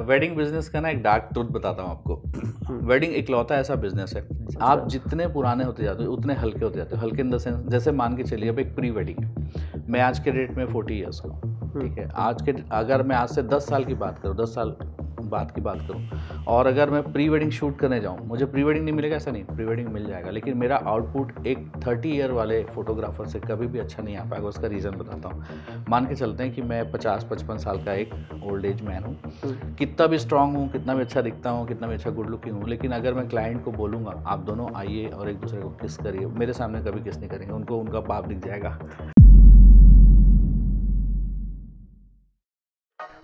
Wedding business का ना एक डार्क ट्रूथ बताता हूँ आपको वेडिंग इकलौता ऐसा बिजनेस है अच्छा। आप जितने पुराने होते जाते हो उतने हल्के होते जाते हो हल्के इन द सेंस जैसे मान के चलिए अब एक प्री वेडिंग है मैं आज के डेट में फोर्टी ईयर्स का हूँ ठीक है हम्म। आज के अगर मैं आज से दस साल की बात करूँ दस साल बात की बात करूँ और अगर मैं प्री वेडिंग शूट करने जाऊँ मुझे प्री वेडिंग नहीं मिलेगा ऐसा नहीं प्री वेडिंग मिल जाएगा लेकिन मेरा आउटपुट एक थर्टी ईयर वाले फोटोग्राफर से कभी भी अच्छा नहीं आ पाएगा उसका रीज़न बताता हूँ मान के चलते हैं कि मैं पचास पचपन साल का एक ओल्ड एज मैन हूँ हम्म। कितना भी स्ट्रांग हूँ कितना भी अच्छा दिखता हूँ कितना भी अच्छा गुड लुकिंग हूँ लेकिन अगर मैं क्लाइंट को बोलूँगा आप दोनों आइए और एक दूसरे को किस करिए मेरे सामने कभी किस नहीं करेंगे उनको उनका पाप दिख जाएगा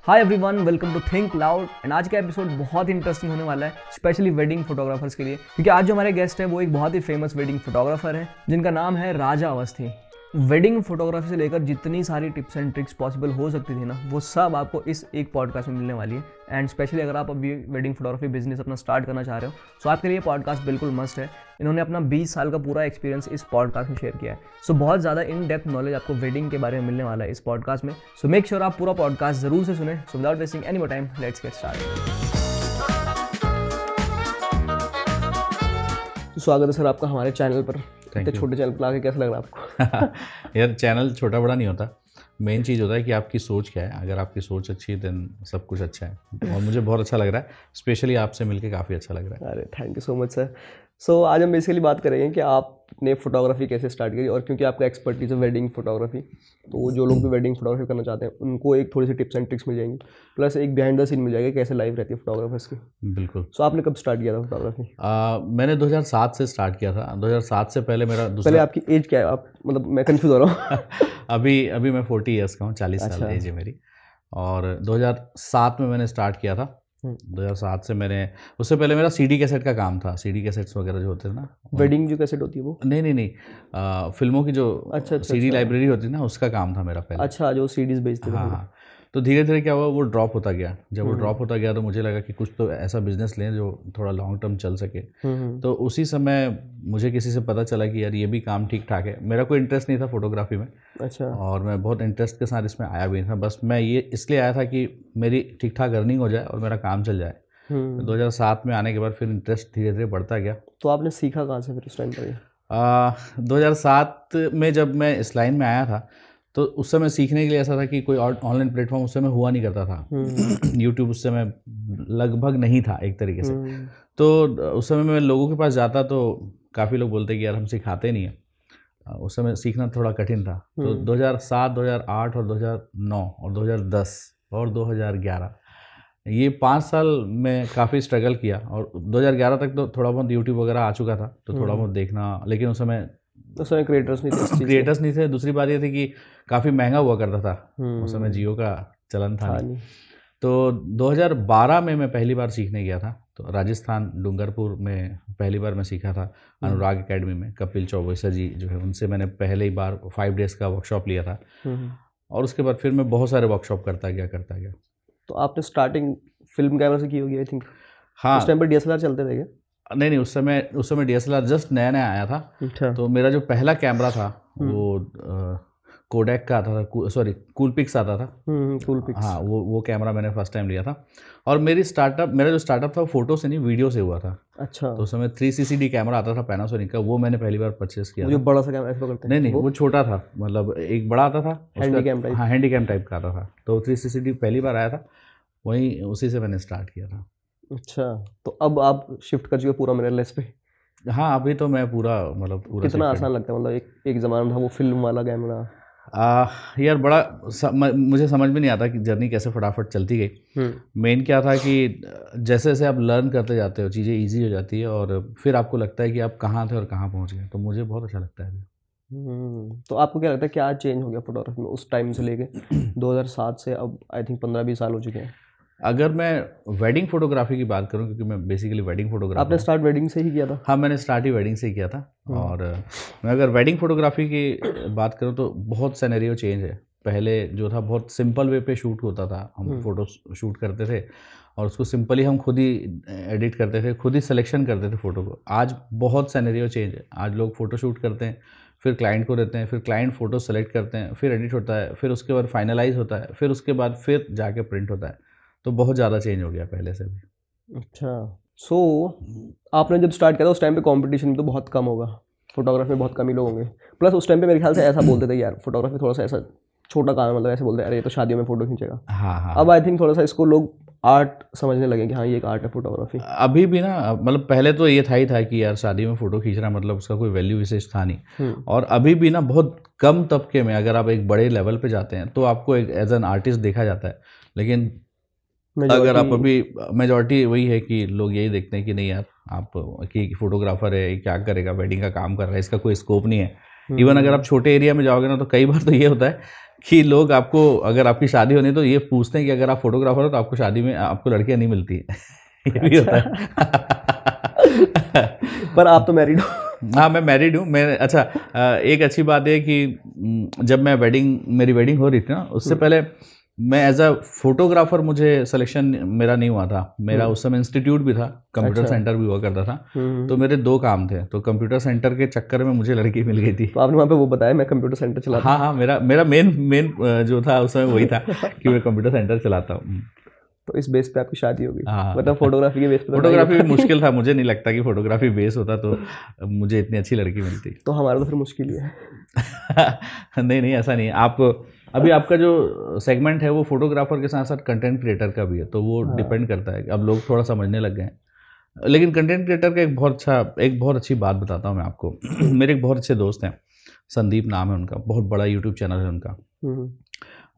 hi everyone welcome to think loud and आज का एपिसोड बहुत ही इंटरेस्टिंग होने वाला है स्पेशली वेडिंग फोटोग्राफर्स के लिए क्योंकि आज जो हमारे गेस्ट हैं वो एक बहुत ही फेमस वेडिंग फोटोग्राफर है जिनका नाम है राजा अवस्थी वेडिंग फोटोग्राफी से लेकर जितनी सारी टिप्स एंड ट्रिक्स पॉसिबल हो सकती थी ना वो सब आपको इस एक पॉडकास्ट में मिलने वाली है एंड स्पेशली अगर आप अभी वेडिंग फोटोग्राफी बिजनेस अपना स्टार्ट करना चाह रहे हो तो आपके लिए पॉडकास्ट बिल्कुल मस्ट है इन्होंने अपना 20 साल का पूरा एक्सपीरियंस इस पॉडकास्ट में शेयर किया है सो so, बहुत ज़्यादा इन डेप्थ नॉलेज आपको वेडिंग के बारे में मिलने वाला है इस पॉडकास्ट में सो मेक श्योर आप पूरा पॉडकास्ट जरूर से सुने so without wasting any more time let's get start तो स्वागत है सर आपका हमारे चैनल पर इतने छोटे चैनल पर आके कैसा लग रहा है आपको यार चैनल छोटा बड़ा नहीं होता मेन चीज़ होता है कि आपकी सोच क्या है अगर आपकी सोच अच्छी है देन सब कुछ अच्छा है और मुझे बहुत अच्छा लग रहा है स्पेशली आपसे मिलकर काफ़ी अच्छा लग रहा है अरे thank you so much sir so आज हम बेसिकली बात करेंगे कि आप आपने फ़ोटोग्राफी कैसे स्टार्ट करी और क्योंकि आपका एक्सपर्टीज़ है वेडिंग फ़ोटोग्राफी तो जो लोग भी वेडिंग फोटोग्राफी करना चाहते हैं उनको एक थोड़ी सी टिप्स एंड ट्रिक्स मिल जाएंगी प्लस एक बिहाइंड द सीन मिल जाएगा कैसे लाइफ रहती है फोटोग्राफर्स की बिल्कुल सो so, आपने कब स्टार्ट किया था फोटोग्राफी मैंने सात से स्टार्ट किया था सात से पहले मेरा पहले आपकी एज क्या है आप मतलब मैं कन्फ्यूज़ हो रहा हूँ अभी अभी मैं फोर्टी ईयर्स का हूँ चालीस साल एज अच्छा। है मेरी और 2007 में मैंने स्टार्ट किया था दो हज़ार सात से मैंने उससे पहले मेरा सीडी कैसेट का काम था सीडी कैसेट्स वगैरह जो होते थे ना वेडिंग जो कैसेट होती है वो नहीं नहीं नहीं फिल्मों की जो अच्छा, सीडी अच्छा, लाइब्रेरी अच्छा। होती है ना उसका काम था मेरा पहले अच्छा जो सीडीज बेचते हाँ तो धीरे धीरे क्या हुआ वो ड्रॉप होता गया जब वो ड्रॉप हम्म। होता गया तो मुझे लगा कि कुछ तो ऐसा बिजनेस लें जो थोड़ा लॉन्ग टर्म चल सके हम्म, हम्म। तो उसी समय मुझे किसी से पता चला कि यार ये भी काम ठीक ठाक है मेरा कोई इंटरेस्ट नहीं था फोटोग्राफी में अच्छा और मैं बहुत इंटरेस्ट के साथ इसमें आया भी था बस मैं ये इसलिए आया था कि मेरी ठीक ठाक अर्निंग हो जाए और मेरा काम चल जाए सात में आने के बाद फिर इंटरेस्ट धीरे धीरे बढ़ता गया तो आपने सीखा कहाँ से फिर उस टाइम पर 2007 में जब मैं इस लाइन में आया था तो उस समय सीखने के लिए ऐसा था कि कोई ऑनलाइन प्लेटफॉर्म उस समय हुआ नहीं करता था यूट्यूब हम्म। उस समय लगभग नहीं था एक तरीके से हम्म। तो उस समय मैं लोगों के पास जाता तो काफ़ी लोग बोलते कि यार हम सिखाते नहीं हैं उस समय सीखना थोड़ा कठिन था तो 2007, हम्म। 2008 और 2009 और 2010 और 2011 ये पाँच साल में काफ़ी स्ट्रगल किया और 2011 तक तो थोड़ा बहुत यूट्यूब वगैरह आ चुका था तो थोड़ा बहुत देखना लेकिन उस समय उस समय क्रिएटर्स नहीं थे क्रिएटर्स नहीं थे दूसरी बात ये थी कि काफ़ी महंगा हुआ करता था हम्म। उस समय जियो का चलन था तो 2012 में मैं पहली बार सीखने गया था तो राजस्थान डूंगरपुर में पहली बार मैं सीखा था हम्म। अनुराग एकेडमी में कपिल चौबैसा जी जो है उनसे मैंने पहले ही बार फाइव डेज़ का वर्कशॉप लिया था हम्म। और उसके बाद फिर मैं बहुत सारे वर्कशॉप करता गया करता गया तो आपने स्टार्टिंग फिल्म कैमरा से की होगी आई थिंक हाँ उस टाइम पर डी चलते थे क्या नहीं नहीं उस समय उस समय डी जस्ट नया नया आया था अच्छा। तो मेरा जो पहला कैमरा था हम्म। वो कोडेक का आता था सॉरी कूल पिक्स आता था कूलपिक्स हम्म, हम्म, हाँ वो वो कैमरा मैंने फर्स्ट टाइम लिया था और मेरी स्टार्टअप मेरा जो स्टार्टअप था वो फोटो से नहीं वीडियो से हुआ था अच्छा तो उस समय three C C D camera आता था पैनासोनिक का वो मैंने पहली बार परचेस किया जो बड़ा सा कैमरा करते नहीं नहीं वो? छोटा था मतलब एक बड़ा आता था हाँ हैंडी हाँ टाइप का आता था तो थ्री सी सी डी पहली बार आया था वहीं उसी से मैंने स्टार्ट किया था अच्छा तो अब आप शिफ्ट कर चुके पूरा मिररलेस पे हाँ अभी तो मैं पूरा मतलब पूरा कितना आसान लगता है मतलब एक एक ज़माना था वो फिल्म वाला कैमरा यार बड़ा म, मुझे समझ में नहीं आता कि जर्नी कैसे फटाफट चलती गई मेन हम्म। क्या था कि जैसे जैसे आप लर्न करते जाते हो चीज़ें ईजी हो जाती है और फिर आपको लगता है कि आप कहाँ थे और कहाँ पहुँच गए तो मुझे बहुत अच्छा लगता है अभी हम्म, तो आपको क्या लगता है क्या चेंज हो गया फोटोग्राफी में उस टाइम से लेके 2007 से अब आई थिंक पंद्रह बीस साल हो चुके हैं अगर मैं वेडिंग फोटोग्राफी की बात करूं क्योंकि मैं बेसिकली वेडिंग फोटोग्राफी आपने स्टार्ट वेडिंग से ही किया था हाँ मैंने स्टार्ट ही वेडिंग से ही किया था हम्म। और मैं अगर वेडिंग फोटोग्राफी की बात करूं तो बहुत सैनरियो चेंज है पहले जो था बहुत सिंपल वे पे शूट होता था हम फोटो हम्म। शूट करते थे और उसको सिंपली हम खुद ही एडिट करते थे खुद ही सिलेक्शन करते थे फ़ोटो को आज बहुत सैनरियो चेंज है आज लोग फ़ोटो शूट करते हैं फिर क्लाइंट को देते हैं फिर क्लाइंट फ़ोटो सेलेक्ट करते हैं फिर एडिट होता है फिर उसके बाद फाइनलाइज होता है फिर उसके बाद फिर जाके प्रिंट होता है तो बहुत ज़्यादा चेंज हो गया पहले से भी अच्छा सो so, आपने जब स्टार्ट किया था उस टाइम पे कंपटीशन तो बहुत कम होगा फोटोग्राफी में बहुत कम ही लोग होंगे प्लस उस टाइम पे मेरे ख्याल से ऐसा बोलते थे यार फोटोग्राफी थोड़ा सा ऐसा छोटा काम मतलब ऐसे बोलते हैं अरे ये तो शादियों में फोटो खींचेगा हाँ हाँ अब आई थिंक थोड़ा सा इसको लोग आर्ट समझने लगे कि हाँ ये एक आर्ट है फोटोग्राफी अभी भी ना मतलब पहले तो ये था ही था कि यार शादी में फोटो खींच रहा मतलब उसका कोई वैल्यू विशेष था नहीं हम्म। और अभी भी ना बहुत कम तबके में अगर आप एक बड़े लेवल पे जाते हैं तो आपको एक एज एन आर्टिस्ट देखा जाता है लेकिन अगर आप अभी मेजोरिटी वही है कि लोग यही देखते हैं कि नहीं यार आप कि फोटोग्राफर है क्या करेगा वेडिंग का काम कर रहा है इसका कोई स्कोप नहीं है इवन हम्म। अगर आप छोटे एरिया में जाओगे ना तो कई बार तो ये होता है कि लोग आपको अगर आपकी शादी होनी तो ये पूछते हैं कि अगर आप फोटोग्राफर हो तो आपको शादी में आपको लड़कियां नहीं मिलती है ये भी होता है अच्छा। पर आप तो मैरिड हो हाँ मैं मैरिड हूँ मैं अच्छा एक अच्छी बात है कि हम्म, जब मैं वेडिंग मेरी वेडिंग हो रही थी ना उससे हम्म। पहले मैं एज अ फोटोग्राफर मुझे सिलेक्शन मेरा नहीं हुआ था मेरा हम्म। उस समय इंस्टीट्यूट भी था कंप्यूटर अच्छा। सेंटर भी हुआ करता था हम्म। तो मेरे दो काम थे तो कंप्यूटर सेंटर के चक्कर में मुझे लड़की मिल गई थी तो आपने वहाँ पे वो बताया मैं कंप्यूटर सेंटर चला हाँ हाँ मेरा मेरा मेन मेन जो था उस समय वही था कि मैं कंप्यूटर सेंटर चलाता हूँ हम्म। तो इस बेस पे आपकी शादी होगी हाँ। मतलब फोटोग्राफी के बेस पे फोटोग्राफी तो भी मुश्किल था मुझे नहीं लगता कि फोटोग्राफी बेस होता तो मुझे इतनी अच्छी लड़की मिलती तो हमारा तो फिर मुश्किल ही है नहीं नहीं ऐसा नहीं आप अभी आपका जो सेगमेंट है वो फोटोग्राफर के साथ साथ कंटेंट क्रिएटर का भी है तो वो डिपेंड हाँ। करता है अब लोग थोड़ा समझने लग गए हैं लेकिन कंटेंट क्रिएटर का एक बहुत अच्छा एक बहुत अच्छी बात बताता हूँ मैं आपको मेरे एक बहुत अच्छे दोस्त हैं संदीप नाम है उनका बहुत बड़ा यूट्यूब चैनल है उनका हम्म।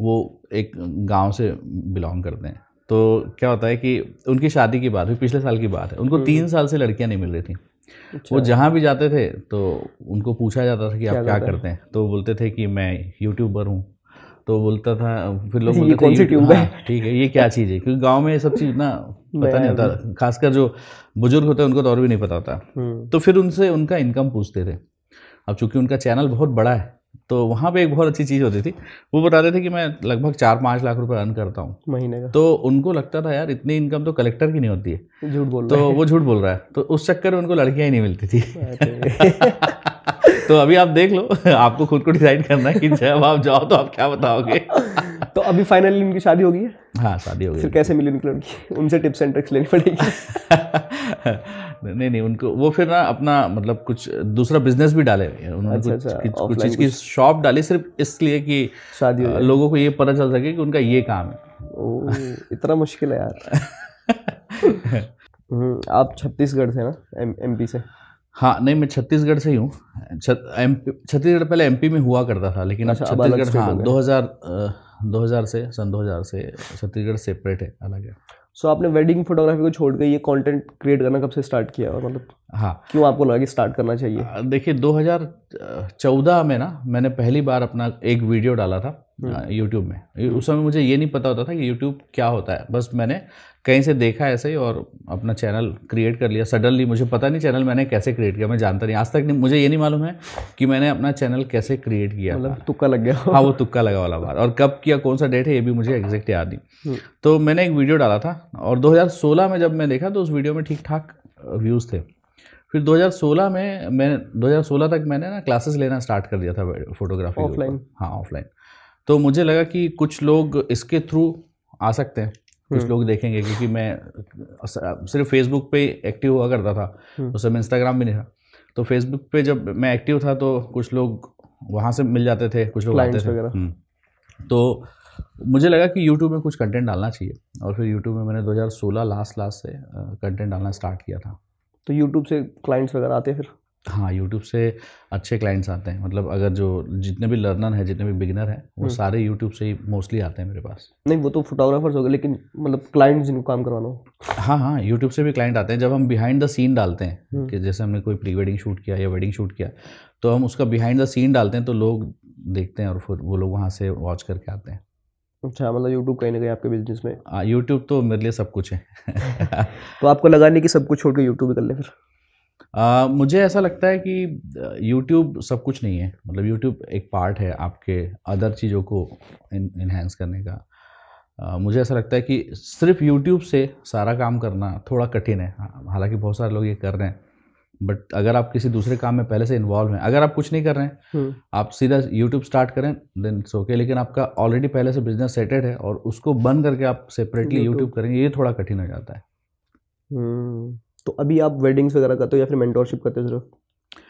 वो एक गांव से बिलोंग करते हैं तो क्या होता है कि उनकी शादी की बात हुई पिछले साल की बात है उनको हम्म। तीन साल से लड़कियां नहीं मिल रही थी अच्छा। वो जहाँ भी जाते थे तो उनको पूछा जाता था कि आप क्या करते हैं तो बोलते थे कि मैं यूट्यूबर हूँ तो बोलता था फिर लोग बोलते थे हाँ, है ठीक है ये क्या चीज़ है क्योंकि गांव में ये सब चीज़ ना पता नहीं होता खासकर जो बुजुर्ग होते हैं उनको तो और भी नहीं पता होता हम्म। तो फिर उनसे उनका इनकम पूछते थे अब चूंकि उनका चैनल बहुत बड़ा है तो वहाँ पे एक बहुत अच्छी चीज़ होती थी वो बताते थे कि मैं लगभग चार पाँच लाख रुपए अर्न करता हूँ महीने का तो उनको लगता था यार इतनी इनकम तो कलेक्टर की नहीं होती है झूठ बोल तो वो झूठ बोल रहा है तो उस चक्कर में उनको लड़कियाँ ही नहीं मिलती थी तो अभी आप देख लो आपको खुद को डिसाइड करना है कि जब आप जाओ तो आप क्या बताओगे तो अभी फाइनली उनकी शादी होगी हाँ शादी होगी फिर कैसे मिली उनकी लड़की उनसे टिप्स एंड ट्रिक्स लेनी पड़ेगी नहीं नहीं उनको वो फिर ना अपना मतलब कुछ दूसरा बिजनेस भी डाले उन्होंने अच्छा, कुछ, अच्छा, कुछ चीज़ की शॉप डाली सिर्फ इसलिए कि शादी लोगों को ये पता चल सके कि उनका ये काम है ओ, इतना मुश्किल है यार हम्म, आप छत्तीसगढ़ से ना एम एमपी से हाँ नहीं मैं छत्तीसगढ़ से ही हूँ छत्तीसगढ़ पहले एमपी में हुआ करता था लेकिन अच्छा, छत्तीसगढ़ हाँ दो हज़ार दो हज़ार से सन दो हज़ार से छत्तीसगढ़ सेपरेट है अलग है सो so, आपने वेडिंग फोटोग्राफी को छोड़ के ये कंटेंट क्रिएट करना कब से स्टार्ट किया और मतलब हाँ क्यों आपको लगा कि स्टार्ट करना चाहिए देखिए 2014 में ना मैंने पहली बार अपना एक वीडियो डाला था यूट्यूब हाँ, हम्म। में उस समय मुझे ये नहीं पता होता था कि यूट्यूब क्या होता है बस मैंने कहीं से देखा ऐसे ही और अपना चैनल क्रिएट कर लिया सडनली मुझे पता नहीं चैनल मैंने कैसे क्रिएट किया मैं जानता नहीं आज तक नहीं मुझे ये नहीं मालूम है कि मैंने अपना चैनल कैसे क्रिएट किया मतलब तुक्का लग गया हाँ वो तुक्का लगा वाला बात और कब किया कौन सा डेट है ये भी मुझे एग्जैक्ट याद नहीं हम्म। तो मैंने एक वीडियो डाला था और दो में जब मैं देखा तो उस वीडियो में ठीक ठाक व्यूज़ थे फिर 2016 में मैं 2016 तक मैंने ना क्लासेस लेना स्टार्ट कर दिया था फोटोग्राफी ऑफलाइन हाँ ऑफलाइन तो मुझे लगा कि कुछ लोग इसके थ्रू आ सकते हैं कुछ हम्म। लोग देखेंगे क्योंकि मैं सिर्फ फेसबुक पे एक्टिव हुआ करता था उस समय इंस्टाग्राम भी नहीं था तो फेसबुक पे जब मैं एक्टिव था तो कुछ लोग वहाँ से मिल जाते थे कुछ लोग आते थे हम्म। तो मुझे लगा कि यूट्यूब में कुछ कंटेंट डालना चाहिए और फिर यूट्यूब में मैंने 2016 लास्ट लास्ट से कंटेंट डालना स्टार्ट किया था तो यूट्यूब से क्लाइंट्स वगैरह आते फिर हाँ यूट्यूब से अच्छे क्लाइंट्स आते हैं मतलब अगर जो जितने भी लर्नर हैं जितने भी बिगिनर हैं वो हम्म। सारे यूट्यूब से ही मोस्टली आते हैं मेरे पास नहीं वो तो फोटोग्राफर्स हो गए लेकिन मतलब क्लाइंट्स जिनको काम करवाना हो हाँ हाँ यूट्यूब से भी क्लाइंट आते हैं जब हम बिहाइंड द सीन डालते हैं हम्म। कि जैसे हमने कोई प्री वेडिंग शूट किया या वेडिंग शूट किया तो हम उसका बिहाइंड द सीन डालते हैं तो लोग देखते हैं और फिर वो लोग वहाँ से वॉच करके आते हैं अच्छा मतलब यूट्यूब कहीं ना कहीं आपके बिजनेस में यूट्यूब हाँ, तो मेरे लिए सब कुछ है तो आपको लगा नहीं कि सब कुछ छोड़ के यूट्यूब कर ले फिर आ, मुझे ऐसा लगता है कि यूट्यूब सब कुछ नहीं है मतलब यूट्यूब एक पार्ट है आपके अदर चीज़ों को इन्हेंस करने का आ, मुझे ऐसा लगता है कि सिर्फ यूट्यूब से सारा काम करना थोड़ा कठिन है हालांकि बहुत सारे लोग ये कर रहे हैं बट अगर आप किसी दूसरे काम में पहले से इन्वॉल्व हैं अगर आप कुछ नहीं कर रहे हैं हम्म। आप सीधा यूट्यूब स्टार्ट करें देन इट्स ओके लेकिन आपका ऑलरेडी पहले से बिजनेस सेटेड है और उसको बंद करके आप सेपरेटली यूट्यूब करेंगे ये थोड़ा कठिन हो जाता है हम्म। तो अभी आप वेडिंग्स वगैरह करते हो या फिर मेंटोरशिप करते हो सिर्फ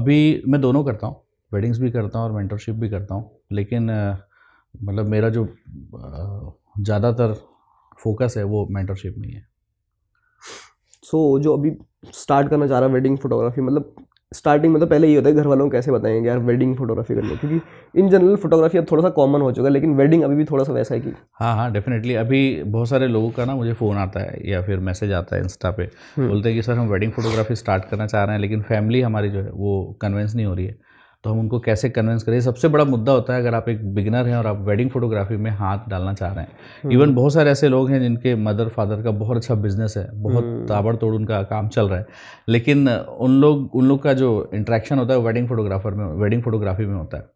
अभी मैं दोनों करता हूँ वेडिंग्स भी करता हूँ और मेंटोरशिप भी करता हूँ लेकिन मतलब मेरा जो ज़्यादातर फोकस है वो मेंटरशिप में ही है सो so, जो अभी स्टार्ट करना चाह रहा है वेडिंग फोटोग्राफी मतलब स्टार्टिंग में तो पहले ये होता है घर वालों को कैसे बताएंगे यार वेडिंग फोटोग्राफी करने क्योंकि इन जनरल फोटोग्राफी अब थोड़ा सा कॉमन हो चुका है लेकिन वेडिंग अभी भी थोड़ा सा वैसा है कि हाँ हाँ डेफिनेटली अभी बहुत सारे लोगों का ना मुझे फ़ोन आता है या फिर मैसेज आता है इंस्टा पे हम्म। बोलते हैं कि सर हम वेडिंग फोटोग्राफी स्टार्ट करना चाह रहे हैं लेकिन फैमिली हमारी जो है वो कन्वेंस नहीं हो रही है तो हम उनको कैसे कन्वेंस करें सबसे बड़ा मुद्दा होता है अगर आप एक बिगनर हैं और आप वेडिंग फोटोग्राफी में हाथ डालना चाह रहे हैं इवन हम्म। बहुत सारे ऐसे लोग हैं जिनके मदर फादर का बहुत अच्छा बिजनेस है बहुत हम्म। ताबड़तोड़ उनका काम चल रहा है लेकिन उन लोग उन लोग का जो इंट्रैक्शन होता है वेडिंग फोटोग्राफर में वेडिंग फोटोग्राफी में होता है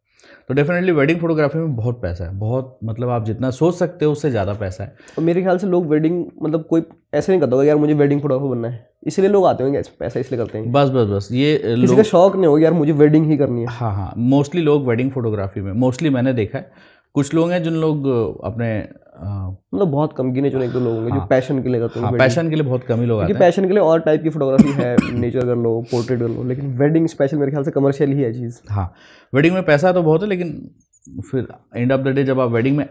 तो डेफिनेटली वेडिंग फोटोग्राफी में बहुत पैसा है बहुत मतलब आप जितना सोच सकते हो उससे ज़्यादा पैसा है और मेरे ख्याल से लोग वेडिंग मतलब कोई ऐसे नहीं करता होगा यार मुझे वेडिंग फोटोग्राफर बनना है इसलिए लोग आते होंगे पैसा इसलिए करते हैं बस बस बस ये किसी का शौक नहीं होगा यार मुझे वेडिंग ही करनी है हाँ हाँ मोस्टली लोग वेडिंग फोटोग्राफी में मोस्टली मैंने देखा है कुछ लोग हैं जिन लोग अपने मतलब बहुत कम गिने चुने एक दो लोग होंगे हाँ, जो पैशन के लिए करते हैं हाँ, पैशन के लिए बहुत कम ही लोग आते हैं पैशन के लिए और टाइप की फोटोग्राफी है नेचर कर लो पोर्ट्रेट कर लो लेकिन वेडिंग स्पेशल मेरे ख्याल से कमर्शियल ही है चीज़ हाँ वेडिंग में पैसा तो बहुत है लेकिन फिर एंड ऑफ द डे जब आप वेडिंग में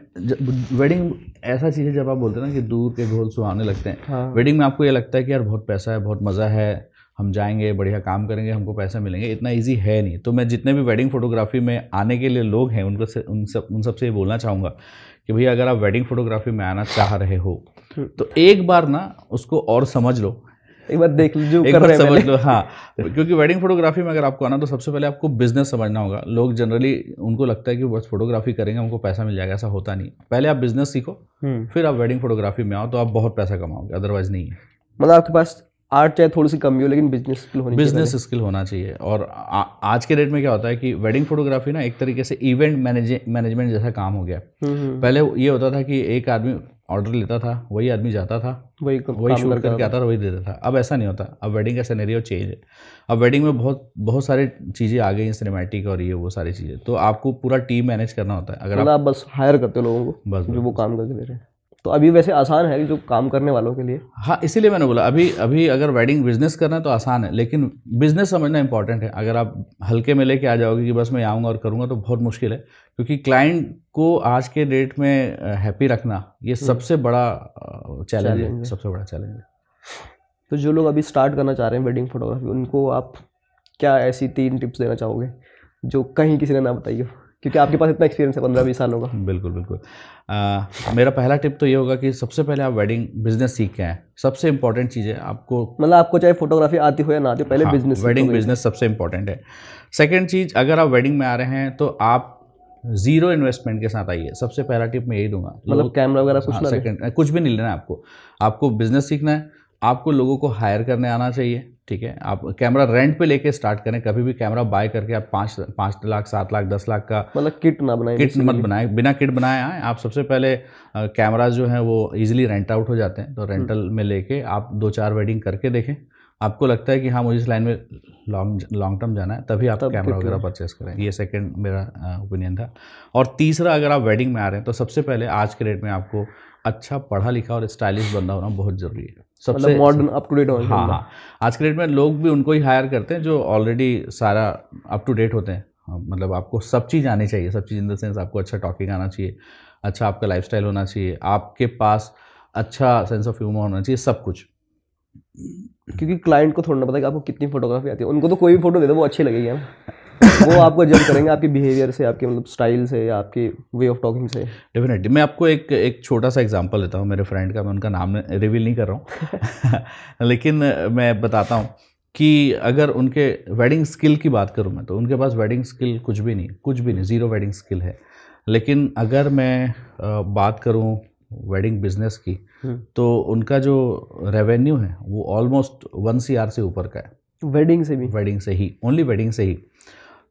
वेडिंग ऐसा चीज़ है जब आप बोलते हैं ना कि दूर के घोल सुहाने लगते हैं वेडिंग हाँ। में आपको ये लगता है कि यार बहुत पैसा है बहुत मज़ा है हम जाएंगे बढ़िया काम करेंगे हमको पैसा मिलेंगे इतना इजी है नहीं तो मैं जितने भी वेडिंग फोटोग्राफी में आने के लिए लोग हैं उनको से उन सब उन सबसे ये बोलना चाहूँगा कि भैया अगर आप वेडिंग फोटोग्राफी में आना चाह रहे हो तो एक बार ना उसको और समझ लो एक बार देख लीजिए एक बार समझ लो हाँ क्योंकि वेडिंग फोटोग्राफी में अगर आपको आना तो सबसे पहले आपको बिजनेस समझना होगा लोग जनरली उनको लगता है कि बस फोटोग्राफी करेंगे हमको पैसा मिल जाएगा ऐसा होता नहीं पहले आप बिजनेस सीखो हम्म। फिर आप वेडिंग फोटोग्राफी में आओ तो आप बहुत पैसा कमाओगे अदरवाइज नहीं है मतलब आपके पास आर्ट चाहे तो थोड़ी सी कमी हो लेकिन बिजनेस स्किल होनी बिजनेस स्किल होना चाहिए और आ, आज के डेट में क्या होता है कि वेडिंग फोटोग्राफी ना एक तरीके से इवेंट मैनेजमेंट जैसा काम हो गया हम्म, हम्म। पहले ये होता था कि एक आदमी ऑर्डर लेता था वही आदमी जाता था वही वही शूट करके आता था वही देता था अब ऐसा नहीं होता अब वेडिंग का सिनेरियो चेंज है अब वेडिंग में बहुत बहुत सारी चीज़ें आ गई हैं सिनेमैटिक और ये वो सारी चीज़ें तो आपको पूरा टीम मैनेज करना होता है अगर मतलब आप बस हायर करते हो लोगों को बस जो वो काम करके दे रहे हैं तो अभी वैसे आसान है जो काम करने वालों के लिए हाँ इसीलिए मैंने बोला अभी अभी अगर वेडिंग बिजनेस करना है तो आसान है लेकिन बिजनेस समझना इंपॉर्टेंट है अगर आप हल्के में लेके आ जाओगे कि बस मैं आऊँगा और करूँगा तो बहुत मुश्किल है क्योंकि क्लाइंट को आज के डेट में हैप्पी रखना ये हम्म। सबसे बड़ा चैलेंज है सबसे बड़ा चैलेंज है तो जो लोग अभी स्टार्ट करना चाह रहे हैं वेडिंग फोटोग्राफी उनको आप क्या ऐसी तीन टिप्स देना चाहोगे जो कहीं किसी ने ना बताई हो क्योंकि आपके पास इतना एक्सपीरियंस है पंद्रह बीस सालों का बिल्कुल बिल्कुल आ, मेरा पहला टिप तो ये होगा कि सबसे पहले आप वेडिंग बिजनेस सीख के हैं सबसे इंपॉर्टेंट चीज़ है आपको मतलब आपको चाहे फोटोग्राफी आती हो या ना आती हो पहले बिजनेस वेडिंग बिजनेस सबसे इंपॉर्टेंट है सेकेंड चीज़ अगर आप वेडिंग में आ रहे हैं तो आप जीरो इन्वेस्टमेंट के साथ आइए सबसे पहला टिप मैं यही दूंगा मतलब कैमरा वगैरह कुछ हाँ, सेकंड कुछ भी नहीं लेना है आपको आपको बिजनेस सीखना है आपको लोगों को हायर करने आना चाहिए ठीक है आप कैमरा रेंट पे लेके स्टार्ट करें कभी भी कैमरा बाय करके आप पाँच पाँच लाख सात लाख दस लाख का मतलब किट ना बनाए किट मत बनाए बिना किट बनाए आए आप सबसे पहले कैमराज जो हैं वो ईजिली रेंट आउट हो जाते हैं तो रेंटल हम्म। में लेके आप दो चार वेडिंग करके देखें आपको लगता है कि हाँ मुझे इस लाइन में लॉन्ग लॉन्ग टर्म जाना है तभी आप कैमरा वगैरह परचेस करें ये सेकेंड मेरा ओपिनियन था और तीसरा अगर आप वेडिंग में आ रहे हैं तो सबसे पहले आज के डेट में आपको अच्छा पढ़ा लिखा और स्टाइलिश बंदा होना बहुत ज़रूरी है मतलब सबसे मॉडर्न अप टू डेट हो हाँ हाँ आज के डेट में लोग भी उनको ही हायर करते हैं जो ऑलरेडी सारा अप टू डेट होते हैं हाँ, मतलब आपको सब चीज़ आनी चाहिए सब चीज़ इन द सेंस आपको अच्छा टॉकिंग आना चाहिए अच्छा आपका लाइफ होना चाहिए आपके पास अच्छा सेंस ऑफ ह्यूमर होना चाहिए सब कुछ क्योंकि क्लाइंट को थोड़ा ना पता कि आपको कितनी फोटोग्राफी आती है उनको तो कोई भी फोटो दे दो वो अच्छी लगेगी वो आपको जज करेंगे आपके बिहेवियर से आपके मतलब स्टाइल से या आपके वे ऑफ टॉकिंग से डेफिनेटली मैं आपको एक एक छोटा सा एग्जांपल देता हूँ मेरे फ्रेंड का मैं उनका नाम रिवील नहीं कर रहा हूँ लेकिन मैं बताता हूँ कि अगर उनके वेडिंग स्किल की बात करूँ मैं तो उनके पास वेडिंग स्किल कुछ भी नहीं कुछ भी नहीं ज़ीरो वेडिंग स्किल है लेकिन अगर मैं बात करूँ वेडिंग बिजनेस की हम्म। तो उनका जो रेवेन्यू है वो ऑलमोस्ट वन सी आर से ऊपर का है वेडिंग से भी वेडिंग से ही ओनली वेडिंग से ही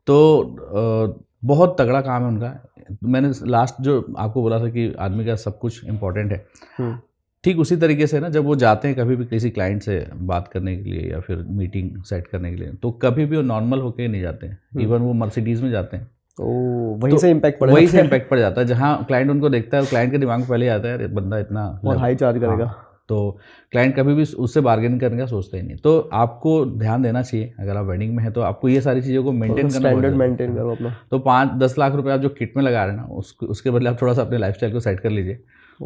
तो बहुत तगड़ा काम है उनका मैंने लास्ट जो आपको बोला था कि आदमी का सब कुछ इम्पोर्टेंट है हम्म। ठीक उसी तरीके से ना जब वो जाते हैं कभी भी किसी क्लाइंट से बात करने के लिए या फिर मीटिंग सेट करने के लिए तो कभी भी वो नॉर्मल होके नहीं जाते इवन हम्म। वो मर्सिडीज़ में जाते हैं ओ, वहीं तो से इम्पैक्ट पड़ वहीं से इम्पैक्ट पड़ जाता है जहाँ क्लाइंट उनको देखता है क्लाइंट के दिमाग में पहले आता है बंदा इतना हाई चार्ज करेगा हाँ। तो क्लाइंट कभी भी उससे बार्गेनिंग करने का सोचता ही नहीं तो आपको ध्यान देना चाहिए अगर आप वेडिंग में हैं तो आपको ये सारी चीज़ों को मेंटेन करना स्टैंडर्ड मेंटेन करो अपना तो पाँच दस लाख रुपए आप जो किट में लगा रहे हैं ना उस, उसके बदले आप थोड़ा सा अपने लाइफ को सेट कर लीजिए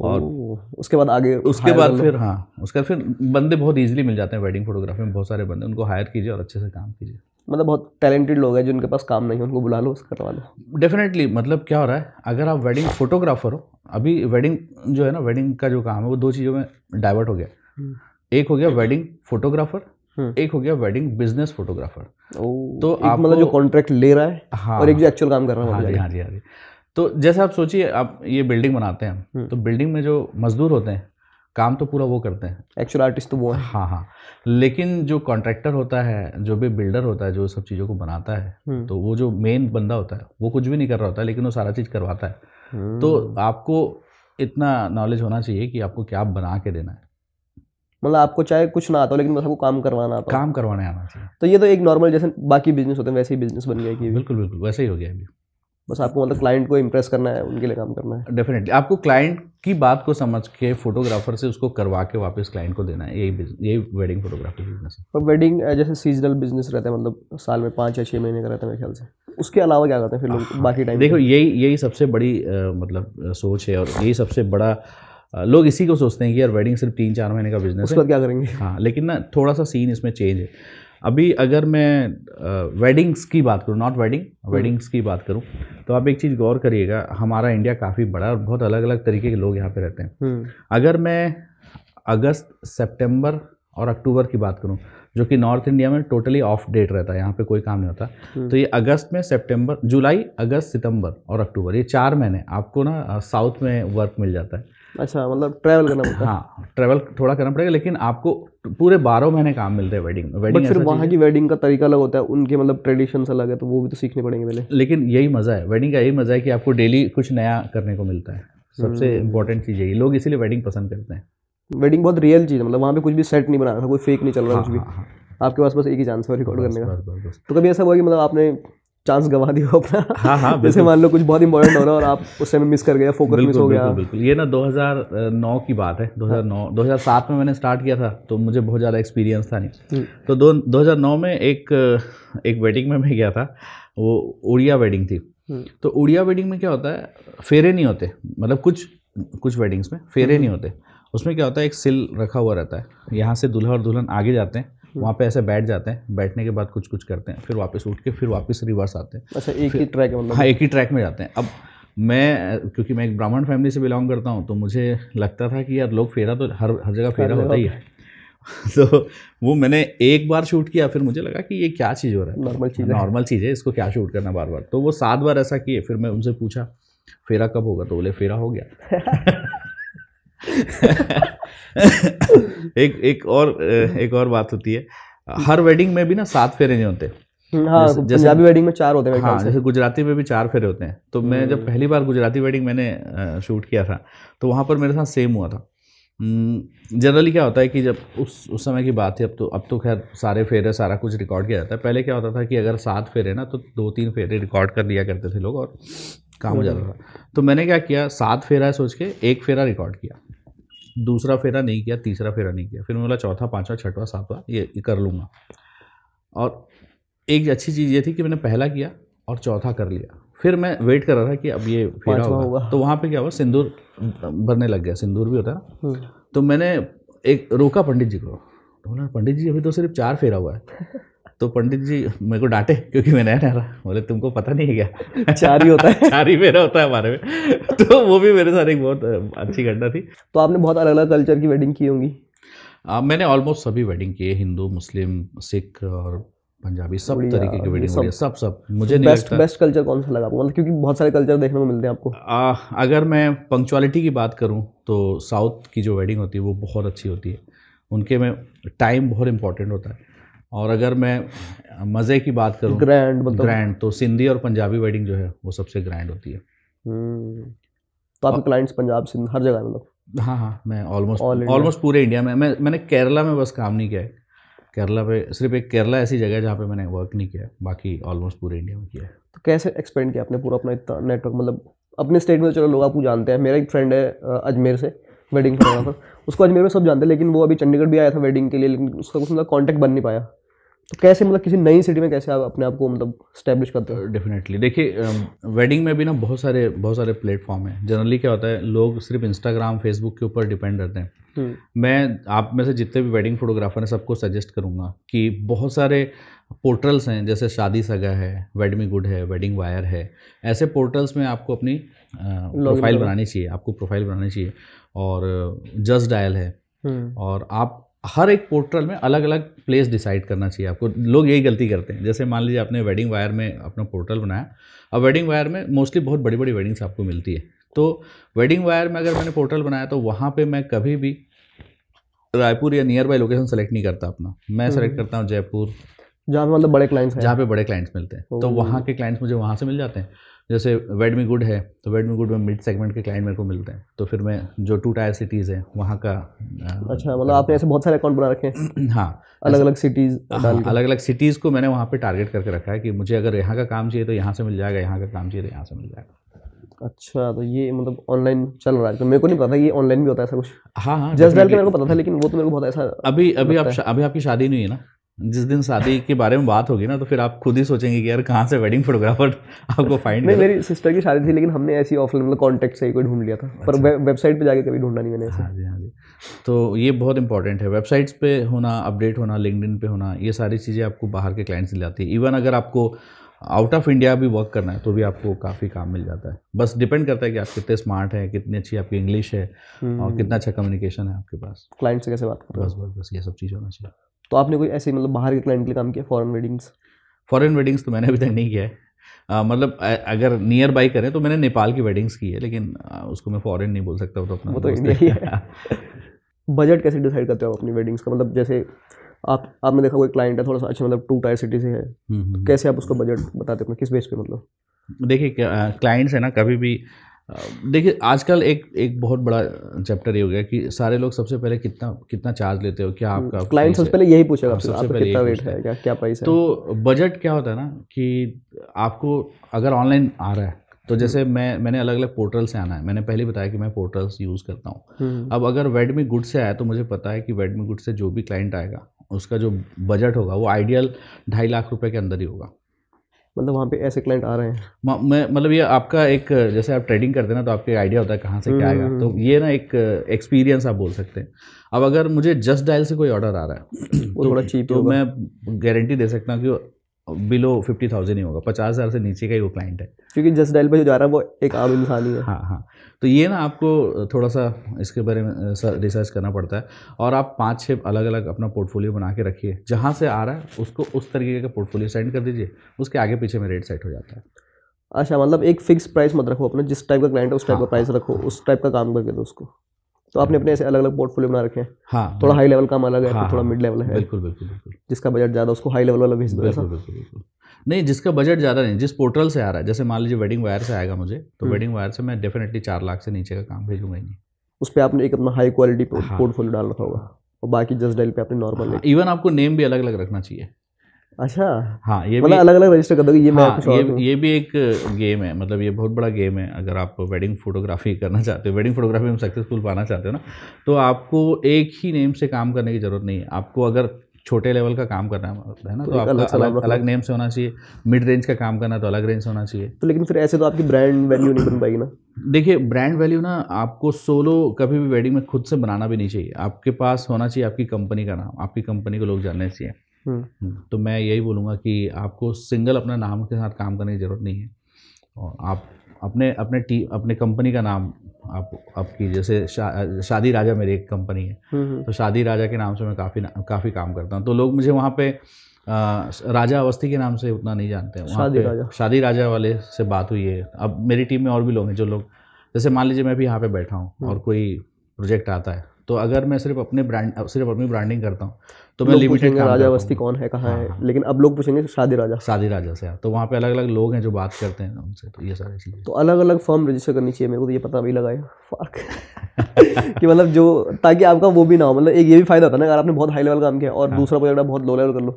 और उसके बाद आगे उसके बाद फिर हाँ उसके बाद फिर बंदे बहुत ईजिली मिल जाते हैं वेडिंग फोटोग्राफी में बहुत सारे बंदे उनको हायर कीजिए और अच्छे से काम कीजिए मतलब बहुत टैलेंटेड लोग हैं जिनके पास काम नहीं है उनको बुला लो करवा लो डेफिनेटली मतलब क्या हो रहा है अगर आप वेडिंग फोटोग्राफर हो अभी वेडिंग जो है ना वेडिंग का जो काम है वो दो चीज़ों में डाइवर्ट हो गया हम्म। एक हो गया वेडिंग फोटोग्राफर हम्म। एक हो गया वेडिंग बिजनेस फोटोग्राफर तो आप मतलब जो कॉन्ट्रैक्ट ले रहा है हाँ और एक जो एक्चुअल काम कर रहा है हाँ हाँ जी हाँ जी तो जैसे आप सोचिए आप ये बिल्डिंग बनाते हैं हम्म। तो बिल्डिंग में जो मजदूर होते हैं काम तो पूरा वो करते हैं एक्चुअल आर्टिस्ट तो वो है हाँ हाँ लेकिन जो कॉन्ट्रैक्टर होता है जो भी बिल्डर होता है जो सब चीज़ों को बनाता है हम्म। तो वो जो मेन बंदा होता है वो कुछ भी नहीं कर रहा होता है लेकिन वो सारा चीज़ करवाता है हम्म। तो आपको इतना नॉलेज होना चाहिए कि आपको क्या बना के देना है मतलब आपको चाहे कुछ ना आता हो लेकिन बस आपको काम करवाना आता काम करवाने आना चाहिए तो ये तो एक नॉर्मल जैसे बाकी बिजनेस होते हैं वैसे ही बिजनेस बन गया कि बिल्कुल बिल्कुल वैसे ही हो गया अभी बस आपको मतलब क्लाइंट को इम्प्रेस करना है उनके लिए काम करना है डेफिनेटली आपको क्लाइंट की बात को समझ के फोटोग्राफर से उसको करवा के वापस क्लाइंट को देना है यही यही वेडिंग फोटोग्राफी बिजनेस है पर वेडिंग जैसे सीजनल बिजनेस रहता है मतलब साल में पाँच या छः महीने का रहता है मेरे ख्याल से उसके अलावा क्या करते हैं फिर लोग बाकी टाइम देखो यही यही सबसे बड़ी मतलब सोच है और यही सबसे बड़ा लोग इसी को सोचते हैं कि यार वेडिंग सिर्फ तीन चार महीने का बिजनेस है क्या करेंगे हाँ लेकिन ना थोड़ा सा सीन इसमें चेंज है अभी अगर मैं वेडिंग्स की बात करूँ नॉट वेडिंग वेडिंग्स की बात करूँ तो आप एक चीज़ गौर करिएगा हमारा इंडिया काफ़ी बड़ा और बहुत अलग अलग तरीके के लोग यहाँ पे रहते हैं हम्म। अगर मैं अगस्त सितंबर और अक्टूबर की बात करूँ जो कि नॉर्थ इंडिया में टोटली ऑफ डेट रहता है यहाँ पे कोई काम नहीं होता हम्म। तो ये अगस्त में सितंबर जुलाई अगस्त सितंबर और अक्टूबर ये चार महीने आपको ना साउथ में वर्क मिल जाता है अच्छा मतलब ट्रैवल करना पड़ता हाँ ट्रैवल थोड़ा करना पड़ेगा लेकिन आपको पूरे बारह महीने काम मिलते हैं वेडिंग वेडिंग फिर वहाँ की वेडिंग का तरीका अलग होता है उनके मतलब ट्रेडिशन अलग है तो वो भी तो सीखने पड़ेंगे पहले लेकिन यही मज़ा है वेडिंग का यही मज़ा है कि आपको डेली कुछ नया करने को मिलता है सबसे इंपॉर्टेंट हम्म। चीज़ यही लोग इसीलिए वेडिंग पसंद करते हैं वेडिंग बहुत रियल चीज़ है मतलब वहाँ पे कुछ भी सेट नहीं बना रहा कोई फेक नहीं चल रहा हाँ, कुछ भी हाँ, हाँ। आपके पास बस एक ही चांस है रिकॉर्ड करने का तो कभी ऐसा हुआ कि मतलब आपने चांस गवा दिया अपना हाँ हाँ जैसे मान लो कुछ बहुत इंपॉर्टेंट हो रहा है और आप उस समय मिस कर गया फोकस मिस हो गया बिल्कुल, ये ना 2009 की बात है 2009 2007 में मैंने स्टार्ट किया था तो मुझे बहुत ज़्यादा एक्सपीरियंस था नहीं हम्म। तो दो 2009 में एक एक वेडिंग में मैं गया था वो उड़िया वेडिंग थी हम्म। तो उड़िया वेडिंग में क्या होता है फेरे नहीं होते मतलब कुछ कुछ वेडिंग्स में फेरे हम्म। नहीं होते उसमें क्या होता है एक सिल रखा हुआ रहता है यहाँ से दुल्हा और दुल्हन आगे जाते हैं हम्म। वहाँ पे ऐसे बैठ जाते हैं बैठने के बाद कुछ कुछ करते हैं फिर वापस उठ के फिर वापस रिवर्स आते हैं अच्छा एक ही ट्रैक मतलब हाँ एक ही ट्रैक में जाते हैं अब मैं क्योंकि मैं एक ब्राह्मण फैमिली से बिलोंग करता हूँ तो मुझे लगता था कि यार लोग फेरा तो हर हर जगह फेरा होता ही है तो वो मैंने एक बार शूट किया फिर मुझे लगा कि ये क्या चीज़ हो रहा है नॉर्मल चीज़ नॉर्मल चीज़ है इसको क्या शूट करना बार बार तो वो सात बार ऐसा किए फिर मैं उनसे पूछा फेरा कब होगा तो बोले फेरा हो गया एक एक और हम्म। एक और बात होती है हर वेडिंग में भी ना सात फेरे नहीं होते हम्म, हाँ, जैसे वेडिंग में चार होते हैं हाँ, जैसे गुजराती में भी चार फेरे होते हैं तो मैं जब हम्म। पहली बार गुजराती वेडिंग मैंने शूट किया था तो वहाँ पर मेरे साथ सेम हुआ था जनरली क्या होता है कि जब उस उस समय की बात है अब तो अब तो खैर सारे फेरे सारा कुछ रिकॉर्ड किया जाता है पहले क्या होता था कि अगर सात फेरे ना तो दो तीन फेरे रिकॉर्ड कर लिया करते थे लोग और काम हो जाता था तो मैंने क्या किया सात फेरा सोच के एक फेरा रिकॉर्ड किया दूसरा फेरा नहीं किया तीसरा फेरा नहीं किया फिर मैं बोला चौथा पाँचवा छठवा सातवा ये, कर लूँगा और एक अच्छी चीज़ ये थी कि मैंने पहला किया और चौथा कर लिया फिर मैं वेट कर रहा था कि अब ये फेरा होगा।, होगा तो वहाँ पे क्या हुआ सिंदूर भरने लग गया सिंदूर भी होता है हम्म। तो मैंने एक रोका पंडित जी को तो बोला पंडित जी अभी तो सिर्फ चार फेरा हुआ है तो पंडित जी मेरे को डांटे क्योंकि मैं नया ठहरा बोले तुमको पता नहीं है क्या चार ही होता है चार ही मेरा होता है हमारे में तो वो भी मेरे साथ एक बहुत अच्छी घटना थी तो आपने बहुत अलग अलग कल्चर की वेडिंग की होंगी आ, मैंने ऑलमोस्ट सभी वेडिंग किए हिंदू मुस्लिम सिख और पंजाबी सब तरीके की वेडिंग सब, सब सब मुझे नहीं बेस्ट बेस्ट कल्चर कौन सा लगा आपको मतलब क्योंकि बहुत सारे कल्चर देखने को मिलते हैं आपको आ, अगर मैं पंक्चुअलिटी की बात करूं तो साउथ की जो वेडिंग होती है वो बहुत अच्छी होती है उनके में टाइम बहुत इंपॉर्टेंट होता है और अगर मैं मज़े की बात करूँ ग्रैंड मतलब ग्रैंड तो सिंधी और पंजाबी वेडिंग जो है वो सबसे ग्रैंड होती है हम्म, तो आपके क्लाइंट्स पंजाब सिंध हर जगह मतलब हाँ हाँ मैं ऑलमोस्ट ऑलमोस्ट पूरे इंडिया में मैं मैंने केरला में बस काम नहीं किया है केरला पे सिर्फ एक केरला ऐसी जगह है जहाँ पे मैंने वर्क नहीं किया है बाकी ऑलमोस्ट पूरे इंडिया में किया है तो कैसे एक्सपेंड किया आपने पूरा अपना इतना नेटवर्क मतलब अपने स्टेट में तो चलो लोग आपको जानते हैं मेरा एक फ्रेंड है अजमेर से वेडिंग फोटोग्राफर उसको अजमेर में सब जानते हैं लेकिन वो अभी चंडीगढ़ भी आया था वेडिंग के लिए लेकिन उसका कुछ मतलब कॉन्टैक्ट बन नहीं पाया तो कैसे मतलब किसी नई सिटी में कैसे आप अपने आप को मतलब स्टैब्लिश करते हो डेफिनेटली देखिए वेडिंग में भी ना बहुत सारे बहुत सारे प्लेटफॉर्म हैं जनरली क्या होता है लोग सिर्फ इंस्टाग्राम फेसबुक के ऊपर डिपेंड रहते हैं हम्म। मैं आप में से जितने भी वेडिंग फोटोग्राफर हैं सबको सजेस्ट करूँगा कि बहुत सारे पोर्टल्स हैं जैसे शादी सगा है वेडमी गुड है वेडिंग वायर है ऐसे पोर्टल्स में आपको अपनी प्रोफाइल बनानी चाहिए आपको प्रोफाइल बनानी चाहिए और जस्ट डायल है हम्म। और आप हर एक पोर्टल में अलग अलग प्लेस डिसाइड करना चाहिए आपको लोग यही गलती करते हैं जैसे मान लीजिए आपने वेडिंग वायर में अपना पोर्टल बनाया अब वेडिंग वायर में मोस्टली बहुत बड़ी बड़ी वेडिंग्स आपको मिलती है तो वेडिंग वायर में अगर मैंने पोर्टल बनाया तो वहाँ पर मैं कभी भी रायपुर या नियर बाई लोकेशन सेलेक्ट नहीं करता अपना मैं सेलेक्ट हम्म। करता हूँ जयपुर जहाँ पे मतलब बड़े क्लाइंट्स हैं जहाँ पे बड़े क्लाइंट्स मिलते हैं तो वहाँ के क्लाइंट्स मुझे वहाँ से मिल जाते हैं जैसे वेडमी गुड है तो वेडमी गुड में मिड सेगमेंट के क्लाइंट मेरे को मिलते हैं तो फिर मैं जो टू टायर सिटीज़ है वहाँ का अच्छा मतलब आपने ऐसे बहुत सारे अकाउंट बना रखे हैं हाँ अलग अलग सिटीज़ हाँ, अलग अलग सिटीज़ को मैंने वहाँ पे टारगेट करके रखा है कि मुझे अगर यहाँ का काम चाहिए तो यहाँ से मिल जाएगा यहाँ का काम चाहिए तो यहाँ से मिल जाएगा अच्छा तो ये मतलब ऑनलाइन चल रहा है तो मेरे को नहीं पता था ये ऑनलाइन भी होता है ऐसा कुछ हाँ हाँ जस्ट डाल के मेरे को पता था लेकिन वो तो मेरे को बहुत ऐसा अभी अभी आप अभी आपकी शादी नहीं है ना जिस दिन शादी के बारे में बात होगी ना तो फिर आप खुद ही सोचेंगे कि यार कहाँ से वेडिंग फोटोग्राफर आपको फाइंड अच्छा। नहीं मेरी सिस्टर की शादी थी लेकिन हमने ऐसी ऑफलाइन मतलब कॉन्टैक्ट से ही कोई ढूंढ लिया था अच्छा। पर वे, वेबसाइट पे जाके कभी ढूंढा नहीं मैंने हाँ जी हाँ जी तो ये बहुत इंपॉर्टेंट है वेबसाइट्स पे होना अपडेट होना लिंकड पे होना ये सारी चीज़ें आपको बाहर के क्लाइंट्स जाती है इवन अगर आपको आउट ऑफ इंडिया भी वर्क करना है तो भी आपको काफ़ी काम मिल जाता है बस डिपेंड करता है कि आप कितने स्मार्ट हैं कितनी अच्छी आपकी इंग्लिश है और हम्म। कितना अच्छा कम्युनिकेशन है आपके पास क्लाइंट से कैसे बात करें बस बस बस ये सब चीज़ होना चाहिए तो आपने कोई ऐसे मतलब बाहर के क्लाइंट के लिए काम किया फॉरेन वेडिंग्स फॉरेन वेडिंग्स तो मैंने अभी तक नहीं किया है आ, मतलब अगर नियर बाई करें तो मैंने नेपाल की वेडिंग्स की है लेकिन आ, उसको मैं फॉरेन नहीं बोल सकता तो अपना वो तो इंडिया बजट कैसे डिसाइड करते हो अपनी वेडिंग्स का मतलब जैसे आप आपने देखा कोई क्लाइंट है थोड़ा सा अच्छा मतलब टू टायर सिटी से है तो कैसे आप उसका बजट बताते हो किस बेस पे मतलब देखिए क्लाइंट्स है ना कभी भी देखिए आजकल एक एक बहुत बड़ा चैप्टर ये हो गया कि सारे लोग सबसे पहले कितना कितना चार्ज लेते हो क्या आपका क्लाइंट सबसे पहले यही पूछेगा सबसे पहले कितना वेट है क्या क्या प्राइस है तो बजट क्या होता है ना कि आपको अगर ऑनलाइन आ रहा है तो हम्म। जैसे मैं मैंने अलग अलग पोर्टल से आना है मैंने पहले बताया कि मैं पोर्टल्स यूज़ करता हूँ हम्म। अब अगर वेडमी गुड से आया तो मुझे पता है कि वेडमी गुड से जो भी क्लाइंट आएगा उसका जो बजट होगा वो आइडियल ढाई लाख रुपए के अंदर ही होगा मतलब वहाँ पे ऐसे क्लाइंट आ रहे हैं मैं मतलब ये आपका एक जैसे आप ट्रेडिंग करते हैं ना तो आपके आइडिया होता है कहाँ से क्या आएगा हम्म, तो हम्म। ये ना एक एक्सपीरियंस आप बोल सकते हैं अब अगर मुझे जस्ट डायल से कोई ऑर्डर आ रहा है वो तो, थोड़ा चीप तो मैं गारंटी दे सकता हूँ कि बिलो फिफ्टी थाउजेंड ही होगा पचास हज़ार से नीचे का ही वो क्लाइंट है क्योंकि जस्ट डायल पर जो जा रहा है वो एक आम इंसान ही है हाँ हाँ तो ये ना आपको थोड़ा सा इसके बारे में रिसर्च करना पड़ता है और आप पाँच छः अलग अलग अपना पोर्टफोलियो बना के रखिए जहाँ से आ रहा है उसको उस तरीके का पोर्टफोलियो सेंड कर दीजिए उसके आगे पीछे में रेट सेट हो जाता है अच्छा मतलब एक फिक्स प्राइस मत रखो अपने जिस टाइप का क्लाइंट है उस टाइप का हाँ, प्राइस हाँ। रखो उस टाइप का काम करके दो उसको तो आपने अपने ऐसे अलग अलग पोर्टफोलियो बना रखे हैं हाँ थोड़ा हाँ। हाई लेवल काम अलग है हाँ, थोड़ा मिड लेवल है बिल्कुल बिल्कुल बिल्कुल जिसका बजट ज़्यादा उसको हाई लेवल वाला भेज दो बिल्कुल बिल्कुल नहीं जिसका बजट ज़्यादा नहीं जिस पोर्टल से आ रहा है जैसे मान लीजिए वेडिंग वायर से आएगा मुझे तो वेडिंग हम्म। वायर से मैं डेफिनेटली चार लाख से नीचे का काम भेजूंगा ही नहीं उस पर आपने एक अपना हाई क्वालिटी पोर्टफोलियो डाल रखा होगा और बाकी जस्ट डायल पे आपने नॉर्मल हाँ, इवन आपको नेम भी अलग अलग रखना चाहिए अच्छा हाँ ये मतलब अलग अलग रजिस्टर कर दोगे ये हाँ, मैं ये, ये भी एक गेम है मतलब ये बहुत बड़ा गेम है अगर आप वेडिंग फोटोग्राफी करना चाहते हो वेडिंग फोटोग्राफी में सक्सेसफुल पाना चाहते हो ना तो आपको एक ही नेम से काम करने की ज़रूरत नहीं है आपको अगर छोटे लेवल का काम करना है ना तो, तो आपका अलग, अलग, अलग नेम से होना चाहिए मिड रेंज का काम करना तो अलग रेंज से होना चाहिए तो लेकिन फिर ऐसे तो आपकी ब्रांड वैल्यू नहीं बन पाएगी ना देखिए ब्रांड वैल्यू ना आपको सोलो कभी भी वेडिंग में खुद से बनाना भी नहीं चाहिए आपके पास होना चाहिए आपकी कंपनी का नाम आपकी कंपनी को लोग जानने चाहिए हम्म। हम्म, तो मैं यही बोलूँगा कि आपको सिंगल अपना नाम के साथ काम करने की ज़रूरत नहीं है और आप अपने अपने टी अपने कंपनी का नाम आप आपकी जैसे शा, शादी राजा मेरी एक कंपनी है हम्म, हम्म। तो शादी राजा के नाम से मैं काफ़ी काफ़ी काम करता हूँ तो लोग मुझे वहाँ पे आ, राजा अवस्थी के नाम से उतना नहीं जानते हैं शादी राजा शादी राजा वाले से बात हुई है अब मेरी टीम में और भी लोग हैं जो लोग जैसे मान लीजिए मैं भी यहाँ पे बैठा हूँ हम्म। और कोई प्रोजेक्ट आता है तो अगर मैं सिर्फ अपने ब्रांड सिर्फ अपनी ब्रांडिंग करता हूँ तो मैं लिमिटेड राजा अवस्थी कौन है कहाँ है हाँ। लेकिन अब लोग पूछेंगे शादी राजा शादी राजा से हाँ। तो वहाँ पे अलग अलग लोग हैं जो बात करते हैं उनसे तो ये सारी चीज़ें तो अलग अलग फॉर्म रजिस्टर करनी चाहिए मेरे को तो ये पता अभी है फर्क कि मतलब जो ताकि आपका वो भी ना हो मतलब एक ये भी फायदा होता है ना अगर आपने बहुत हाई लेवल काम किया और हाँ। दूसरा प्रोजेक्ट बहुत लो लेवल कर लो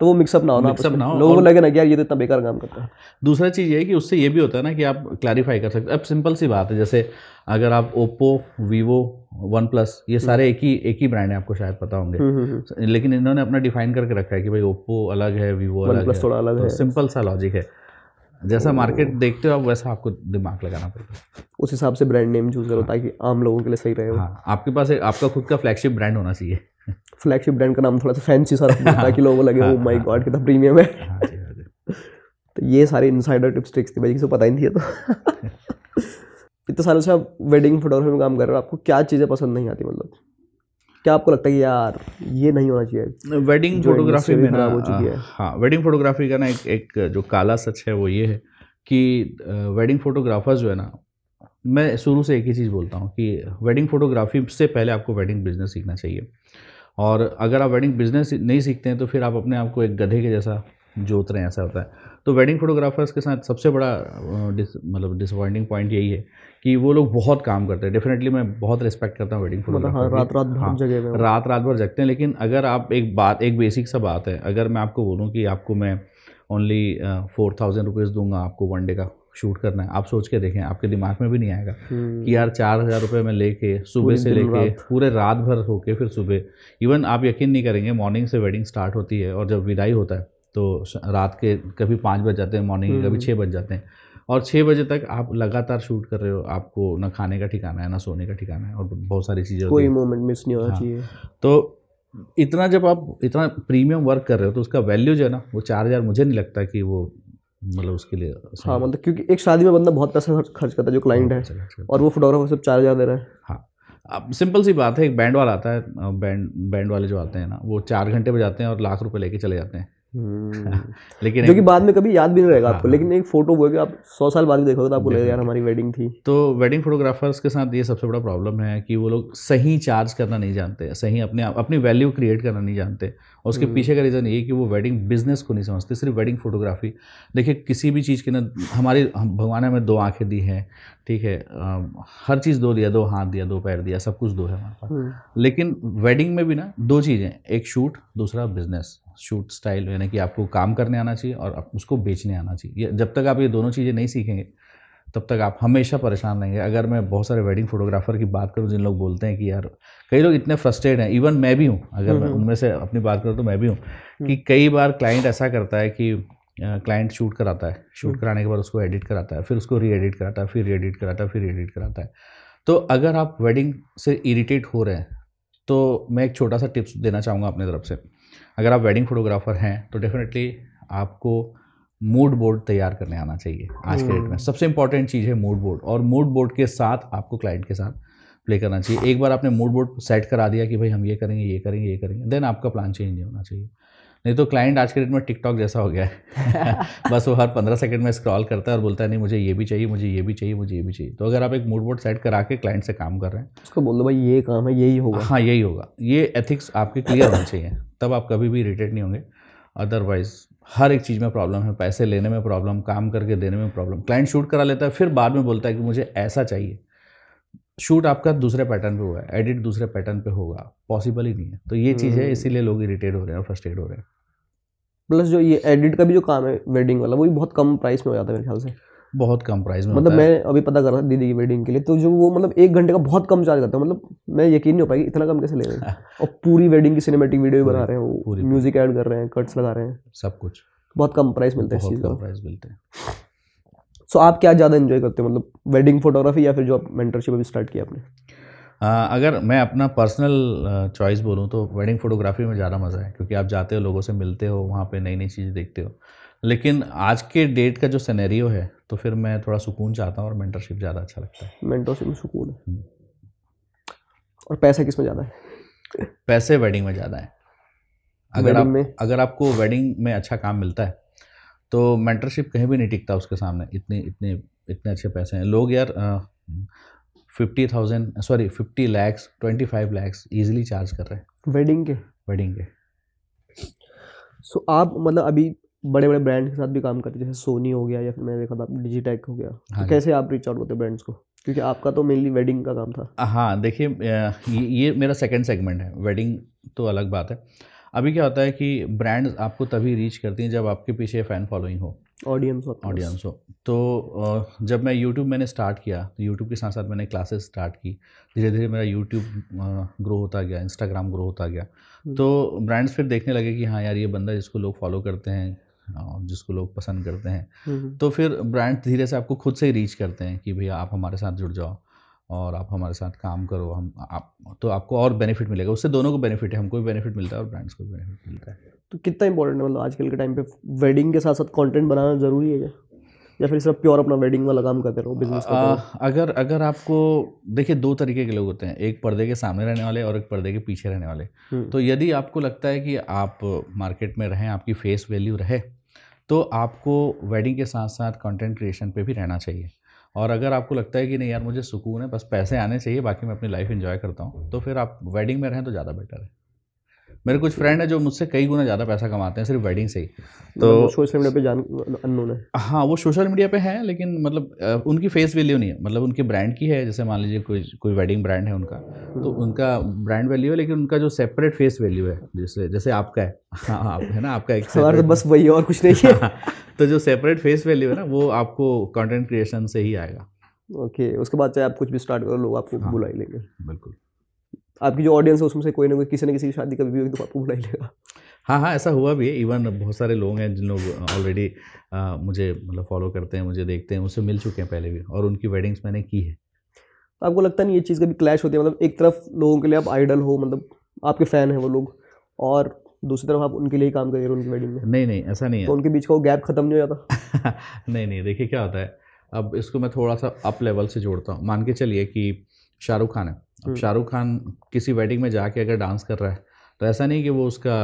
तो वो मिक्सअप ना हो ना लोगों को लगे ना कि यार ये तो इतना बेकार काम करता है दूसरा चीज़ ये है कि उससे ये भी होता है ना कि आप क्लैरिफाई कर सकते अब सिंपल सी बात है जैसे अगर आप ओप्पो वीवो वन प्लस ये हम्म। सारे एक ही एक ही ब्रांड है आपको शायद पता होंगे हम्म, हम्म, लेकिन इन्होंने अपना डिफाइन करके रखा है कि भाई ओप्पो अलग है वीवो अलग है थोड़ा अलग तो है सिंपल सा लॉजिक है जैसा मार्केट देखते हो आप वैसा आपको दिमाग लगाना पड़ता है उस हिसाब से ब्रांड नेम चूज करो हाँ। ताकि आम लोगों के लिए सही रहे हाँ आपके पास एक आपका खुद का फ्लैगशिप ब्रांड होना चाहिए फ्लैगशिप ब्रांड का नाम थोड़ा सा फैंसी सा रखना हाँ। ताकि लोगों को लगे वो माय गॉड कितना प्रीमियम है हाँ हाँ तो ये सारे इनसाइडर टिप्स ट्रिक्स थी भाई किसी को पता ही नहीं तो इतने सालों से आप वेडिंग फोटोग्राफी में काम कर रहे हो आपको क्या चीज़ें पसंद नहीं आती मतलब क्या आपको लगता है यार ये नहीं होना चाहिए वेडिंग फोटोग्राफी में ना हो चुकी है हाँ वेडिंग फोटोग्राफी का ना एक एक जो काला सच है वो ये है कि वेडिंग फोटोग्राफर जो है ना मैं शुरू से एक ही चीज़ बोलता हूँ कि वेडिंग फोटोग्राफी से पहले आपको वेडिंग बिजनेस सीखना चाहिए और अगर आप वेडिंग बिजनेस नहीं सीखते हैं तो फिर आप अपने आप को एक गधे के जैसा जोत रहे हैं ऐसा होता है तो वेडिंग फोटोग्राफर्स के साथ सबसे बड़ा मतलब डिसअपॉइंटिंग पॉइंट यही है कि वो लोग बहुत काम करते हैं डेफिनेटली मैं बहुत रिस्पेक्ट करता हूँ वेडिंग फोटोग्राफर रात रात हाँ, जगह पे रात रात भर जगते हैं लेकिन अगर आप एक बात एक बेसिक सा बात है अगर मैं आपको बोलूँ कि आपको मैं ओनली फोर थाउजेंड रुपीज़ दूंगा आपको वन डे का शूट करना है आप सोच के देखें आपके दिमाग में भी नहीं आएगा कि हम्म। यार चार हज़ार रुपये में लेके सुबह से लेके पूरे रात भर होके फिर सुबह इवन आप यकीन नहीं करेंगे मॉर्निंग से वेडिंग स्टार्ट होती है और जब विदाई होता है तो रात के कभी पाँच बज जाते हैं मॉर्निंग के कभी हम्म। छः बज जाते हैं और छः बजे तक आप लगातार शूट कर रहे हो आपको ना खाने का ठिकाना है ना सोने का ठिकाना है और बहुत सारी चीज़ें कोई मोमेंट मिस नहीं होना हाँ, चाहिए तो इतना जब आप इतना प्रीमियम वर्क कर रहे हो तो उसका वैल्यू जो है ना वो चार हज़ार मुझे नहीं लगता कि वो मतलब उसके लिए हाँ मतलब क्योंकि एक शादी में बंदा बहुत पैसा खर्च करता है जो क्लाइंट है और वो फोटोग्राफर सिर्फ चार हज़ार दे रहा है हाँ अब सिंपल सी बात है एक बैंड वाला आता है बैंड बैंड वाले जो आते हैं ना वो चार घंटे बजाते हैं और लाख रुपए लेके चले जाते हैं हम्म। लेकिन जो कि बाद में कभी याद भी नहीं रहेगा आपको हाँ, हाँ। लेकिन एक फोटो वो आप सौ साल बाद देखोगे तो आपको लगेगा यार हमारी वेडिंग थी तो वेडिंग फोटोग्राफर्स के साथ ये सबसे बड़ा प्रॉब्लम है कि वो लोग सही चार्ज करना नहीं जानते सही अपने अपनी वैल्यू क्रिएट करना नहीं जानते और उसके हम्म। पीछे का रीज़न ये कि वो वेडिंग बिजनेस को नहीं समझते सिर्फ वेडिंग फोटोग्राफी देखिए किसी भी चीज़ के ना हमारी भगवान ने हमें दो आँखें दी हैं ठीक है आ, हर चीज़ दो दिया दो हाथ दिया दो पैर दिया सब कुछ दो है हमारे पास हम्म। लेकिन वेडिंग में भी ना दो चीज़ें एक शूट दूसरा बिजनेस शूट स्टाइल यानी कि आपको काम करने आना चाहिए और उसको बेचने आना चाहिए जब तक आप ये दोनों चीज़ें नहीं सीखेंगे तब तक आप हमेशा परेशान रहेंगे अगर मैं बहुत सारे वेडिंग फोटोग्राफर की बात करूँ जिन लोग बोलते हैं कि यार कई लोग इतने फ्रस्ट्रेट हैं इवन मैं भी हूँ अगर मैं हम्म, हम्म। उनमें से अपनी बात करूँ तो मैं भी हूँ हम्म। कि कई बार क्लाइंट ऐसा करता है कि क्लाइंट शूट कराता है शूट कराने के बाद उसको एडिट कराता है फिर उसको री एडिट कराता है फिर री एडिट कराता है फिर एडिट कराता है तो अगर आप वेडिंग से इरीटेट हो रहे हैं तो मैं एक छोटा सा टिप्स देना चाहूँगा अपनी तरफ से अगर आप वेडिंग फोटोग्राफर हैं तो डेफिनेटली आपको मूड बोर्ड तैयार करने आना चाहिए आज के डेट में हम्म। सबसे इंपॉर्टेंट चीज़ है मूड बोर्ड और मूड बोर्ड के साथ आपको क्लाइंट के साथ प्ले करना चाहिए एक बार आपने मूड बोर्ड सेट करा दिया कि भाई हम ये करेंगे ये करेंगे ये करेंगे देन आपका प्लान चेंज नहीं होना चाहिए नहीं तो क्लाइंट आज के डेट में टिकटॉक जैसा हो गया है बस वो हर पंद्रह सेकंड में स्क्रॉल करता है और बोलता है नहीं मुझे ये भी चाहिए मुझे ये भी चाहिए मुझे ये भी चाहिए तो अगर आप एक मूड बोर्ड सेट करा के क्लाइंट से काम कर रहे हैं उसको बोल दो भाई ये काम है यही होगा हाँ यही होगा ये एथिक्स आपके क्लियर होना चाहिए तब आप कभी भी इरीटेट नहीं होंगे अदरवाइज हर एक चीज़ में प्रॉब्लम है पैसे लेने में प्रॉब्लम काम करके देने में प्रॉब्लम क्लाइंट शूट करा लेता है फिर बाद में बोलता है कि मुझे ऐसा चाहिए शूट आपका दूसरे पैटर्न पे हुआ है एडिट दूसरे पैटर्न पे होगा पॉसिबल ही नहीं है तो ये चीज़ है हम्म। इसीलिए लोग इरीटेड हो रहे हैं और फ्रस्ट्रेट हो रहे हैं प्लस जो ये एडिट का भी जो काम है वेडिंग वाला वो भी बहुत कम प्राइस में हो जाता है मेरे ख्याल से बहुत कम प्राइस में मतलब मैं अभी पता कर रहा था दीदी की वेडिंग के लिए तो जो वो मतलब एक घंटे का बहुत कम चार्ज करता है मतलब मैं यकीन नहीं हो पाएगी इतना कम कैसे ले रहे हैं और पूरी वेडिंग की सिनेमेटिक वीडियो भी बना रहे हैं वो म्यूजिक ऐड कर रहे हैं कट्स लगा रहे हैं सब कुछ बहुत कम प्राइस मिलता है इस चीज़ का प्राइस मिलते हैं सो आप क्या ज़्यादा इन्जॉय करते हो मतलब वेडिंग फोटोग्राफी या फिर जो आप मेंटरशिप अभी स्टार्ट किया आपने अगर मैं अपना पर्सनल चॉइस बोलूँ तो वेडिंग फोटोग्राफी में ज़्यादा मज़ा है क्योंकि आप जाते हो लोगों से मिलते हो वहाँ पे नई नई चीज़ें देखते हो लेकिन आज के डेट का जो सिनेरियो है तो फिर मैं थोड़ा सुकून चाहता हूँ और मेंटरशिप ज़्यादा अच्छा लगता है मेंटरशिप में सुकून है हम्म। और पैसा किस में ज़्यादा है पैसे वेडिंग में ज़्यादा है अगर आप में? अगर आपको वेडिंग में अच्छा काम मिलता है तो मेंटरशिप कहीं भी नहीं टिकता उसके सामने इतने इतने इतने अच्छे पैसे हैं लोग यार fifty thousand sorry fifty lakhs twenty five lakhs easily charge कर रहे हैं वेडिंग के वेडिंग के सो so, आप मतलब अभी बड़े बड़े ब्रांड के साथ भी काम करते हैं जैसे सोनी हो गया या फिर मैंने देखा था डिजीटेक हो गया तो हाँ कैसे आप रीच आउट होते ब्रांड्स को क्योंकि आपका तो मेनली वेडिंग का काम था हाँ देखिए ये, ये मेरा सेकंड सेगमेंट है वेडिंग तो अलग बात है अभी क्या होता है कि ब्रांड्स आपको तभी रीच करती हैं जब आपके पीछे फ़ैन फॉलोइंग हो ऑडियंस हो ऑडियंस हो तो जब मैं यूट्यूब मैंने स्टार्ट किया तो यूट्यूब के साथ साथ मैंने क्लासेस स्टार्ट की धीरे धीरे मेरा यूट्यूब ग्रो होता गया इंस्टाग्राम ग्रो होता गया हम्म। तो ब्रांड्स फिर देखने लगे कि हाँ यार ये बंदा जिसको लोग फॉलो करते हैं हाँ, जिसको लोग पसंद करते हैं हम्म, हम्म। तो फिर ब्रांड धीरे से आपको खुद से ही रीच करते हैं कि भैया आप हमारे साथ जुड़ जाओ और आप हमारे साथ काम करो हम आप तो आपको और बेनिफिट मिलेगा उससे दोनों को बेनिफिट है हमको भी बेनिफिट मिलता है और ब्रांड्स को भी बेनिफिट मिलता है तो कितना इंपॉर्टेंट है मतलब आजकल के टाइम पे वेडिंग के साथ साथ कंटेंट बनाना ज़रूरी है क्या या फिर सिर्फ प्योर अपना वेडिंग वाला काम करते रहो बिजनेस अगर अगर आपको देखिए दो तरीके के लोग होते हैं एक पर्दे के सामने रहने वाले और एक पर्दे के पीछे रहने वाले हम्म। तो यदि आपको लगता है कि आप मार्केट में रहें आपकी फेस वैल्यू रहे तो आपको वेडिंग के साथ साथ कंटेंट क्रिएशन पे भी रहना चाहिए और अगर आपको लगता है कि नहीं यार मुझे सुकून है बस पैसे आने चाहिए बाकी मैं अपनी लाइफ इन्जॉय करता हूँ तो फिर आप वेडिंग में रहें तो ज़्यादा बेटर है मेरे कुछ फ्रेंड है जो मुझसे कई गुना ज़्यादा पैसा कमाते हैं सिर्फ वेडिंग से ही मतलब तो सोशल मीडिया पे जान है हाँ वो सोशल मीडिया पे है लेकिन मतलब उनकी फेस वैल्यू नहीं है मतलब उनके ब्रांड की है जैसे मान लीजिए कोई कोई वेडिंग ब्रांड है उनका तो हम्म। उनका ब्रांड वैल्यू है लेकिन उनका जो सेपरेट फेस वैल्यू है जैसे जैसे आपका है हाँ, आप है ना आपका एक तो बस वही और कुछ नहीं है हाँ, तो जो सेपरेट फेस वैल्यू है ना वो आपको कॉन्टेंट क्रिएशन से ही आएगा ओके उसके बाद चाहे आप कुछ भी स्टार्ट करो लोग आपको हाँ। बुला ही लेंगे बिल्कुल आपकी जो ऑडियंस है उसमें से कोई ना कोई किसी ना किसी की शादी का भी तो आपको बुला ही लेगा हाँ हाँ ऐसा हुआ भी है इवन बहुत सारे लोग हैं जिन लोग ऑलरेडी मुझे मतलब फॉलो करते हैं मुझे देखते हैं उससे मिल चुके हैं पहले भी और उनकी वेडिंग्स मैंने की है तो आपको लगता नहीं ये चीज़ का भी क्लैश होती है मतलब एक तरफ लोगों के लिए आप आइडल हो मतलब आपके फ़ैन हैं वो लोग और दूसरी तरफ आप उनके लिए ही काम करिए उनकी वेडिंग में नहीं नहीं ऐसा नहीं है तो उनके बीच का वो गैप खत्म नहीं हो जाता नहीं नहीं देखिए क्या होता है अब इसको मैं थोड़ा सा अप लेवल से जोड़ता हूँ मान के चलिए कि शाहरुख खान है हम्म। शाहरुख खान किसी वेडिंग में जाके अगर डांस कर रहा है तो ऐसा नहीं कि वो उसका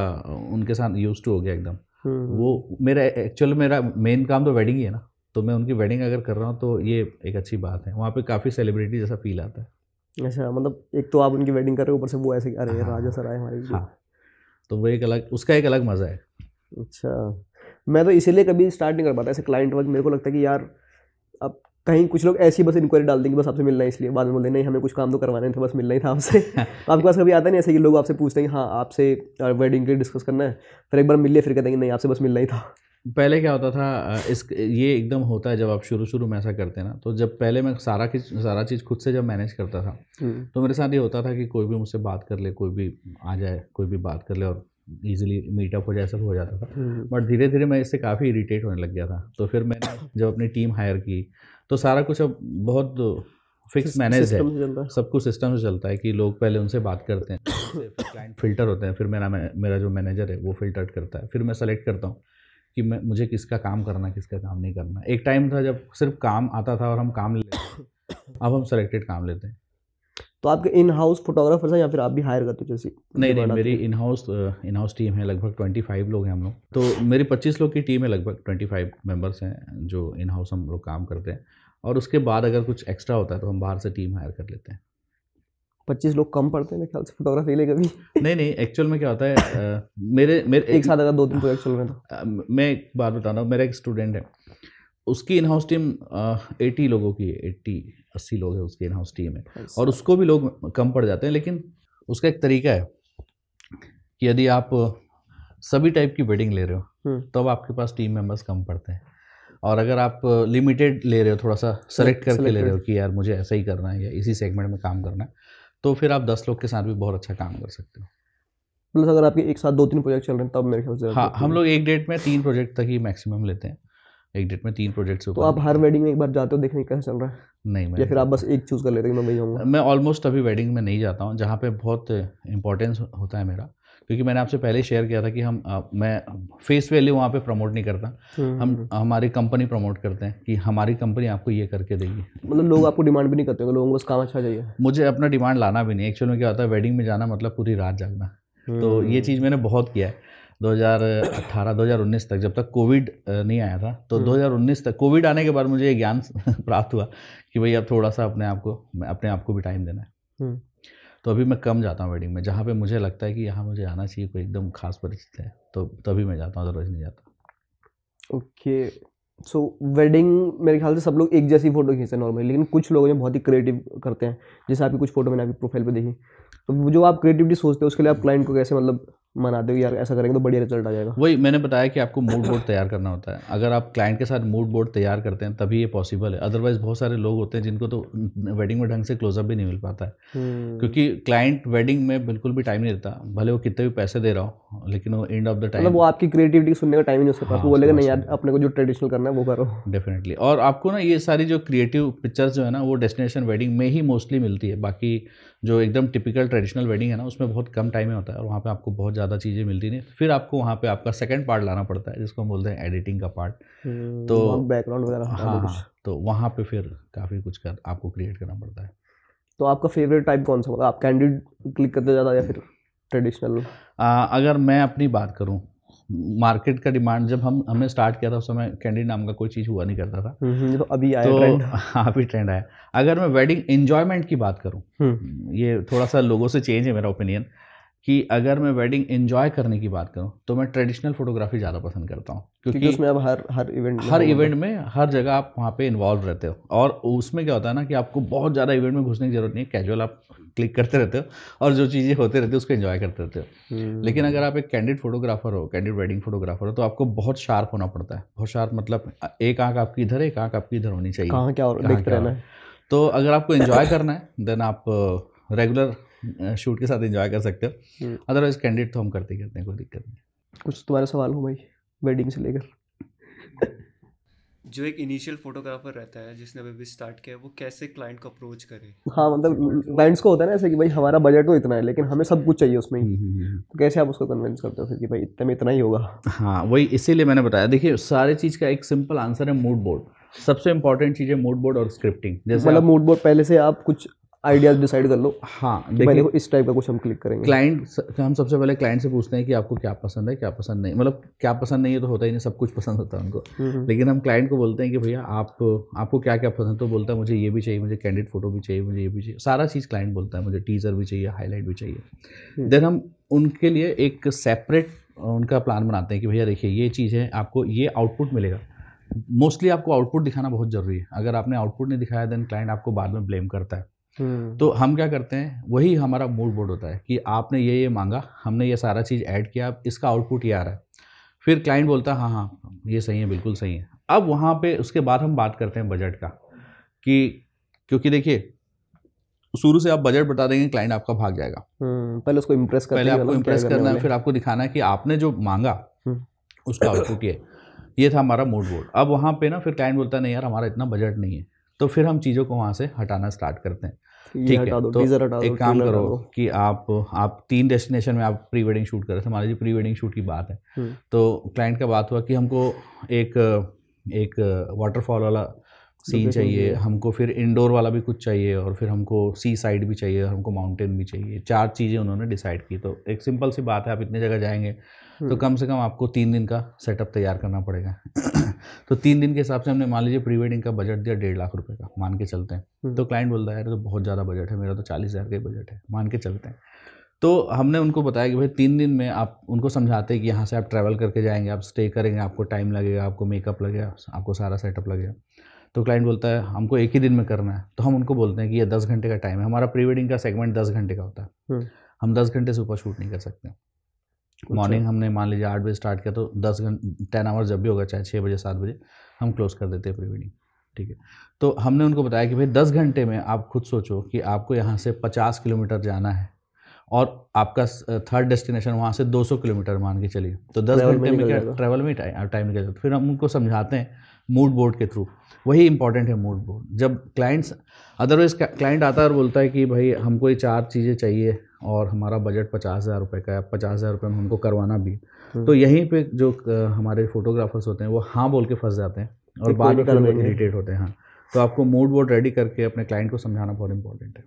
उनके साथ यूज टू हो गया एकदम हम्म। वो मेरा एक्चुअल मेरा मेन काम तो वेडिंग ही है ना तो मैं उनकी वेडिंग अगर कर रहा हूँ तो ये एक अच्छी बात है वहाँ पे काफ़ी सेलिब्रिटी जैसा फील आता है अच्छा मतलब एक तो आप उनकी वेडिंग कर रहे हो ऊपर से वो ऐसे अरे हाँ, राजा सर आए हमारे हाँ, तो वो एक अलग उसका एक अलग मज़ा है अच्छा मैं तो इसीलिए कभी स्टार्ट नहीं कर पाता ऐसे क्लाइंट वर्क मेरे को लगता है कि यार अब कहीं कुछ लोग ऐसी बस इंक्वायरी डाल देंगे बस आपसे मिलना है इसलिए बाद में बोलते नहीं हमें कुछ काम तो करवाने थे तो बस मिलना ही था आपसे तो आपके पास कभी आता नहीं ऐसे कि लोग आपसे पूछते हैं हाँ आपसे वेडिंग के डिस्कस करना है फिर एक बार मिलिए फिर कहते हैं नहीं आपसे बस मिलना ही था पहले क्या होता था इस ये एकदम होता है जब आप शुरू शुरू में ऐसा करते हैं ना तो जब पहले मैं सारा की सारा चीज़ खुद से जब मैनेज करता था हम्म। तो मेरे साथ ये होता था कि कोई भी मुझसे बात कर ले कोई भी आ जाए कोई भी बात कर ले और ईजिली मीटअप हो जाए सब हो जाता था बट हम्म। धीरे धीरे मैं इससे काफ़ी इरीटेट होने लग गया था तो फिर मैंने जब अपनी टीम हायर की तो सारा कुछ अब बहुत फिक्स मैनेज है सब कुछ सिस्टम से चलता है कि लोग पहले उनसे बात करते हैं क्लाइंट फिल्टर होते हैं फिर मेरा मेरा जो मैनेजर है वो फिल्टर करता है फिर मैं सेलेक्ट करता हूँ कि मैं मुझे किसका काम करना किसका काम नहीं करना एक टाइम था जब सिर्फ काम आता था और हम काम ले अब हम सेलेक्टेड काम लेते हैं तो आपके इन हाउस फोटोग्राफर्स हैं या फिर आप भी हायर करते हो जैसे नहीं नहीं मेरी in house in house team है लगभग ट्वेंटी फाइव लोग हैं हम लोग तो मेरी पच्चीस लोग की टीम है लगभग ट्वेंटी फाइव मेम्बर्स हैं जो इन हाउस हम लोग काम करते हैं और उसके बाद अगर कुछ एक्स्ट्रा होता है तो हम बाहर से टीम हायर कर लेते हैं पच्चीस लोग कम पड़ते हैं मेरे ख्याल से फोटोग्राफी लेकर भी नहीं नहीं एक्चुअल में क्या होता है मेरे मेरे एक साथ अगर दो तीन प्रोजेक्ट चल रहे तो मैं एक बात बता रहा हूँ मेरा एक स्टूडेंट है उसकी इन हाउस टीम एटी लोगों की है एट्टी अस्सी लोग है उसकी इन हाउस टीम है और उसको भी लोग कम पड़ जाते हैं लेकिन उसका एक तरीका है कि यदि आप सभी टाइप की वेडिंग ले रहे हो हम्म। तब तो आपके पास टीम मेंबर्स कम पड़ते हैं और अगर आप लिमिटेड ले रहे हो थोड़ा सा सेलेक्ट करके ले रहे हो कि यार मुझे ऐसा ही करना है या इसी सेगमेंट में काम करना है तो फिर आप दस लोग के साथ भी बहुत अच्छा काम कर सकते हो प्लस मतलब अगर आपके एक साथ दो तीन प्रोजेक्ट चल रहे हैं तब मेरे ख्याल से हाँ हम लोग एक डेट में तीन प्रोजेक्ट तक ही मैक्सिमम लेते हैं एक डेट में तीन प्रोजेक्ट्स तो आप हर वेडिंग में एक बार जाते हो देखने का चल रहा है नहीं मैं या फिर आप बस एक चूज़ कर लेते हैं मैं जाऊँगा मैं ऑलमोस्ट अभी वेडिंग में नहीं जाता हूँ जहाँ पे बहुत इंपॉर्टेंस होता है मेरा क्योंकि मैंने आपसे पहले शेयर किया था कि हम आ, मैं फेस वैल्यू वहाँ पे प्रमोट नहीं करता हम्म, हम हम्म, हम्म। हमारी कंपनी प्रमोट करते हैं कि हमारी कंपनी आपको ये करके देगी मतलब लोग आपको डिमांड भी नहीं करते लोगों को बस काम अच्छा चाहिए मुझे अपना डिमांड लाना भी नहीं एक्चुअली में क्या होता है वेडिंग में जाना मतलब पूरी रात जागना तो ये चीज़ मैंने बहुत किया है 2018-2019 तक जब तक कोविड नहीं आया था तो 2019 हम्म। तक कोविड आने के बाद मुझे ये ज्ञान प्राप्त हुआ कि भाई अब थोड़ा सा अपने आप को अपने आप को भी टाइम देना है हम्म। तो अभी मैं कम जाता हूँ वेडिंग में जहाँ पे मुझे लगता है कि यहाँ मुझे आना चाहिए कोई एकदम खास परिस्थिति है तो तभी मैं जाता हूँ अदरवाइज नहीं जाता ओके सो वेडिंग मेरे ख्याल से सब लोग एक जैसी फ़ोटो खींचते हैं नॉर्मली लेकिन कुछ लोग बहुत ही क्रिएटिव करते हैं जैसे आपकी कुछ फ़ोटो मैंने आपकी प्रोफाइल पर देखी तो जो आप क्रिएटिविटी सोचते हैं उसके लिए आप क्लाइंट को कैसे मतलब मना हो यार ऐसा करेंगे तो बढ़िया रिजल्ट आ जाएगा वही मैंने बताया कि आपको मूड बोर्ड तैयार करना होता है अगर आप क्लाइंट के साथ मूड बोर्ड तैयार करते हैं तभी ये पॉसिबल है अदरवाइज बहुत सारे लोग होते हैं जिनको तो वेडिंग में ढंग से क्लोजअप भी नहीं मिल पाता है हम्म। क्योंकि क्लाइंट वेडिंग में बिल्कुल भी टाइम नहीं रहता भले वो कितने भी पैसे दे रहा हो लेकिन वो एंड ऑफ द टाइम वो आपकी क्रिएटिविटी सुनने का टाइम नहीं उसके पास हाँ, वो बोलेगा नहीं यार अपने को जो ट्रेडिशनल करना है वो करो डेफिनेटली और आपको ना ये सारी जो क्रिएटिव पिक्चर्स जो है ना वो डेस्टिनेशन वेडिंग में ही मोस्टली मिलती है बाकी जो एकदम टिपिकल ट्रेडिशनल वेडिंग है ना उसमें बहुत कम टाइम में होता है और वहाँ पे आपको बहुत ज़्यादा चीज़ें मिलती नहीं फिर आपको वहाँ पे आपका सेकंड पार्ट लाना पड़ता है जिसको हम बोलते हैं एडिटिंग का पार्ट तो बैकग्राउंड वगैरह हाँ तो वहाँ हाँ, तो पर फिर काफ़ी कुछ कर आपको क्रिएट करना पड़ता है तो आपका फेवरेट टाइप कौन सा होगा आप कैंडिड क्लिक करते ज़्यादा या फिर ट्रेडिशनल अगर मैं अपनी बात करूँ मार्केट का डिमांड जब हम हमने स्टार्ट किया था उस समय कैंडी नाम का कोई चीज़ हुआ नहीं करता था हम्म, तो अभी आया तो ट्रेंड हाँ, अभी ट्रेंड आया अगर मैं वेडिंग एन्जॉयमेंट की बात करूँ हम्म। ये थोड़ा सा लोगों से चेंज है मेरा ओपिनियन कि अगर मैं वेडिंग एंजॉय करने की बात करूं तो मैं ट्रेडिशनल फोटोग्राफी ज़्यादा पसंद करता हूं क्योंकि, क्योंकि उसमें अब हर हर इवेंट हर इवेंट में हर जगह आप वहाँ पे इन्वॉल्व रहते हो और उसमें क्या होता है ना कि आपको बहुत ज़्यादा इवेंट में घुसने की जरूरत नहीं है कैजुअल आप क्लिक करते रहते हो और जो चीज़ें होते रहती है उसको इन्जॉय करते रहते हो हम्म। लेकिन अगर आप एक कैंडिड फोटोग्राफर हो कैंडिड वेडिंग फोटोग्राफर हो तो आपको बहुत शार्प होना पड़ता है बहुत शार्प मतलब एक आँख आपकी इधर एक आँख आपकी इधर होनी चाहिए देखते रहना है तो अगर आपको इन्जॉय करना है देन आप रेगुलर शूट के साथ इंजॉय कर सकते हो अदरवाइज हम्म। कैंडिडेट तो हम करते ही करते हैं कोई दिक्कत नहीं कुछ तुम्हारा सवाल हो भाई वेडिंग से लेकर जो एक इनिशियल फोटोग्राफर रहता है जिसने अभी स्टार्ट किया है वो कैसे क्लाइंट को अप्रोच करे हाँ मतलब क्लाइंट्स को होता है ना ऐसे कि भाई हमारा बजट तो इतना है लेकिन हमें सब कुछ चाहिए उसमें ही हम्म, हम्म, तो कैसे आप उसको कन्विंस करते हो फिर कि भाई इतने में इतना ही होगा हाँ वही इसीलिए मैंने बताया देखिए सारी चीज़ का एक सिंपल आंसर है मूड बोर्ड सबसे इंपॉर्टेंट चीज़ है मूड बोर्ड और स्क्रिप्टिंग जैसे मतलब मूड बोर्ड पहले से आप कुछ आइडियाज डिसाइड कर लो हाँ देखिए इस टाइप का कुछ हम क्लिक करेंगे क्लाइंट तो हम सबसे पहले क्लाइंट से पूछते हैं कि आपको क्या पसंद है क्या पसंद नहीं मतलब क्या पसंद नहीं है तो होता ही नहीं सब कुछ पसंद होता है उनको हम्म। लेकिन हम क्लाइंट को बोलते हैं कि भैया आप आपको क्या क्या पसंद तो बोलता है मुझे ये भी चाहिए मुझे कैंडिडेट फोटो भी चाहिए मुझे ये भी चाहिए सारा चीज़ क्लाइंट बोलता है मुझे टीजर भी चाहिए हाईलाइट भी चाहिए देन हम्म। हम उनके लिए एक सेपरेट उनका प्लान बनाते हैं कि भैया देखिए ये चीज़ है आपको ये आउटपुट मिलेगा मोस्टली आपको आउटपुट दिखाना बहुत ज़रूरी है अगर आपने आउटपुट नहीं दिखाया देन क्लाइंट आपको बाद में ब्लेम करता है हम्म। तो हम क्या करते हैं वही हमारा मूड बोर्ड होता है कि आपने ये ये मांगा हमने ये सारा चीज़ ऐड किया इसका आउटपुट ये आ रहा है फिर क्लाइंट बोलता है हाँ हाँ ये सही है बिल्कुल सही है अब वहाँ पे उसके बाद हम बात करते हैं बजट का कि क्योंकि देखिए शुरू से आप बजट बता देंगे क्लाइंट आपका भाग जाएगा हम्म, पहले उसको इम्प्रेस कर पहले आपको इम्प्रेस मतलब करना है फिर आपको दिखाना है कि आपने जो मांगा हम्म। उसका आउटपुट ये ये था हमारा मूड बोर्ड अब वहाँ पे ना फिर क्लाइंट बोलता है नहीं यार हमारा इतना बजट नहीं है तो फिर हम चीज़ों को वहाँ से हटाना स्टार्ट करते हैं ठीक है तो एक काम करो कि आप आप तीन डेस्टिनेशन में आप प्री वेडिंग शूट कर रहे थे मान लीजिए प्री वेडिंग शूट की बात है हम्म। तो क्लाइंट का बात हुआ कि हमको एक एक वाटरफॉल वाला सीन चाहिए हमको फिर इंडोर वाला भी कुछ चाहिए और फिर हमको सी साइड भी चाहिए और हमको माउंटेन भी चाहिए चार चीज़ें उन्होंने डिसाइड की तो एक सिंपल सी बात है आप इतनी जगह जाएंगे हम्म। तो कम से कम आपको तीन दिन का सेटअप तैयार करना पड़ेगा तो तीन दिन के हिसाब से हमने मान लीजिए प्री वेडिंग का बजट दिया डेढ़ लाख रुपये का मान के चलते हैं हम्म। तो क्लाइंट बोलता है अरे तो बहुत ज़्यादा बजट है मेरा तो चालीस हज़ार का ही बजट है मान के चलते हैं तो हमने उनको बताया कि भाई तीन दिन में आप उनको समझाते हैं कि यहाँ से आप ट्रैवल करके जाएंगे आप स्टे करेंगे आपको टाइम लगेगा आपको मेकअप लगेगा आपको सारा सेटअप लगेगा तो क्लाइंट बोलता है हमको एक ही दिन में करना है तो हम उनको बोलते हैं कि ये दस घंटे का टाइम है हमारा प्री वेडिंग का सेगमेंट दस घंटे का होता है हम्म। हम दस घंटे से ऊपर शूट नहीं कर सकते मॉर्निंग अच्छा। हमने मान लीजिए आठ बजे स्टार्ट किया तो दस घंटे टेन आवर्स जब भी होगा चाहे छः बजे सात बजे हम क्लोज़ कर देते हैं प्री वेडिंग ठीक है तो हमने उनको बताया कि भाई दस घंटे में आप खुद सोचो कि आपको यहाँ से पचास किलोमीटर जाना है और आपका थर्ड डेस्टिनेशन वहाँ से 200 किलोमीटर मान के चलिए तो दस घंटे में क्या ट्रैवल में टाइम टाइम निकल जाता फिर हम उनको समझाते हैं मूड बोर्ड के थ्रू वही इंपॉर्टेंट है मूड बोर्ड जब क्लाइंट्स अदरवाइज क्लाइंट आता है और बोलता है कि भाई हमको ये चार चीज़ें चाहिए और हमारा बजट पचास हज़ार रुपये का है पचास हज़ार रुपये में हमको करवाना भी हम्म। तो यहीं पे जो हमारे फोटोग्राफर्स होते हैं वो हाँ बोल के फंस जाते हैं और बाद में इरीटेट होते हैं हाँ तो आपको मूड बोर्ड रेडी करके अपने क्लाइंट को समझाना बहुत इंपॉर्टेंट है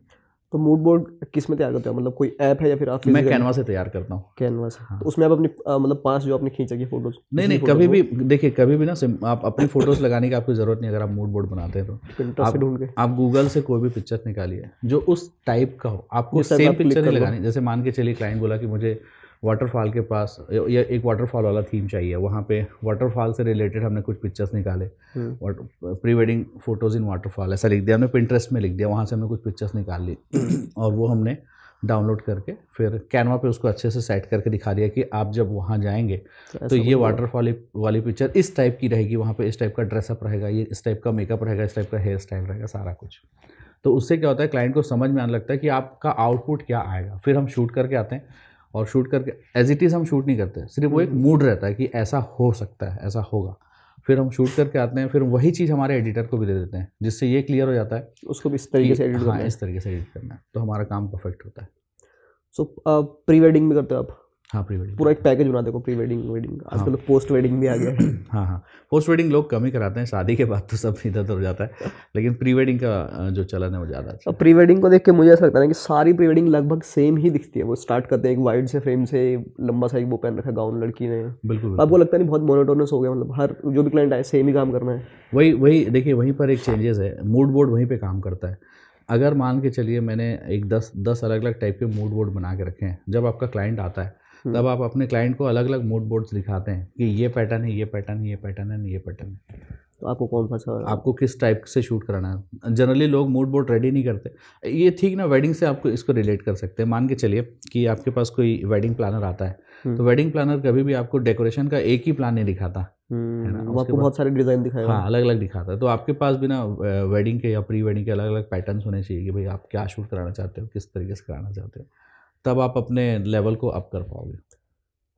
तो मूड बोर्ड किस में तैयार करते हो मतलब कोई ऐप है या फिर आप मैं कैनवा से तैयार करता हूँ कैनवा से हाँ। तो उसमें आप अपनी मतलब पास जो आपने खींचा की फोटोज नहीं नहीं कभी भी देखिए कभी भी ना आप अपनी फोटोज लगाने की आपको जरूरत नहीं अगर आप मूड बोर्ड बनाते हैं तो आप ढूंढ के आप गूगल से कोई भी पिक्चर निकालिए जो उस टाइप का हो आपको सेम पिक्चर नहीं लगानी जैसे मान के चलिए क्लाइंट बोला कि मुझे वाटरफॉल के पास या एक वाटरफॉल वाला थीम चाहिए वहाँ पे वाटरफॉल से रिलेटेड हमने कुछ पिक्चर्स निकाले water pre wedding photos in waterfall ऐसा लिख दिया हमने पिंटरेस्ट में लिख दिया वहाँ से हमने कुछ पिक्चर्स निकाल ली और वो हमने डाउनलोड करके फिर कैनवा पे उसको अच्छे से सेट करके दिखा दिया कि आप जब वहाँ जाएंगे तो, तो ये वाटरफॉल वाली पिक्चर इस टाइप की रहेगी वहाँ पे इस टाइप का ड्रेसअप रहेगा ये इस टाइप का मेकअप रहेगा इस टाइप का हेयर स्टाइल रहेगा सारा कुछ तो उससे क्या होता है क्लाइंट को समझ में आने लगता है कि आपका आउटपुट क्या आएगा फिर हम शूट करके आते हैं और शूट करके एज इट इज़ हम शूट नहीं करते सिर्फ वो एक मूड हम्म। रहता है कि ऐसा हो सकता है ऐसा होगा फिर हम शूट करके आते हैं फिर वही चीज़ हमारे एडिटर को भी दे देते हैं जिससे ये क्लियर हो जाता है उसको भी इस तरीके से एडिट हाँ इस तरीके से एडिट करना है तो हमारा काम परफेक्ट होता है सो प्री वेडिंग भी करते हो आप हाँ प्री वेडिंग पूरा एक पैकेज बना देखो प्री वेडिंग वेडिंग आजकल हाँ। तो पोस्ट वेडिंग भी आ गया है हाँ हाँ पोस्ट वेडिंग लोग कम ही कराते हैं शादी के बाद तो सब इधर उधर जाता है लेकिन प्री वेडिंग का जो चलन है वो ज़्यादा अच्छा प्री वेडिंग को देख के मुझे ऐसा लगता है कि सारी प्री वेडिंग लगभग सेम ही दिखती है वो स्टार्ट करते हैं एक वाइड से फ्रेम से लंबा सा एक वो पहन रखा गाउन लड़की ने बिल्कुल आपको लगता नहीं बहुत मोनोटोनस हो गया मतलब हर जो भी क्लाइंट आए सेम ही काम करना है वही वही देखिए वहीं पर एक चेंजेस है मूड बोर्ड वहीं पर काम करता है अगर मान के चलिए मैंने एक दस दस अलग अलग टाइप के मूड बोर्ड बना के रखे हैं जब आपका क्लाइंट आता है हम्म। तब आप अपने क्लाइंट को अलग अलग मूड बोर्ड्स दिखाते हैं कि ये पैटर्न है ये पैटर्न है ये पैटर्न है ये पैटर्न है तो आपको कौन सा सर आपको किस टाइप से शूट कराना है जनरली लोग मूड बोर्ड रेडी नहीं करते ये ठीक ना वेडिंग से आपको इसको रिलेट कर सकते हैं मान के चलिए कि आपके पास कोई वेडिंग प्लानर आता है हम्म। तो वेडिंग प्लानर कभी भी आपको डेकोरेशन का एक ही प्लान नहीं दिखाता है हम्म, ना आपको बहुत सारे डिज़ाइन दिखाए हाँ अलग अलग दिखाता है तो आपके पास भी ना वेडिंग के या प्री वेडिंग के अलग अलग पैटर्न होने चाहिए कि भाई आप क्या शूट कराना चाहते हो किस तरीके से कराना चाहते हो तब आप अपने लेवल को अप कर पाओगे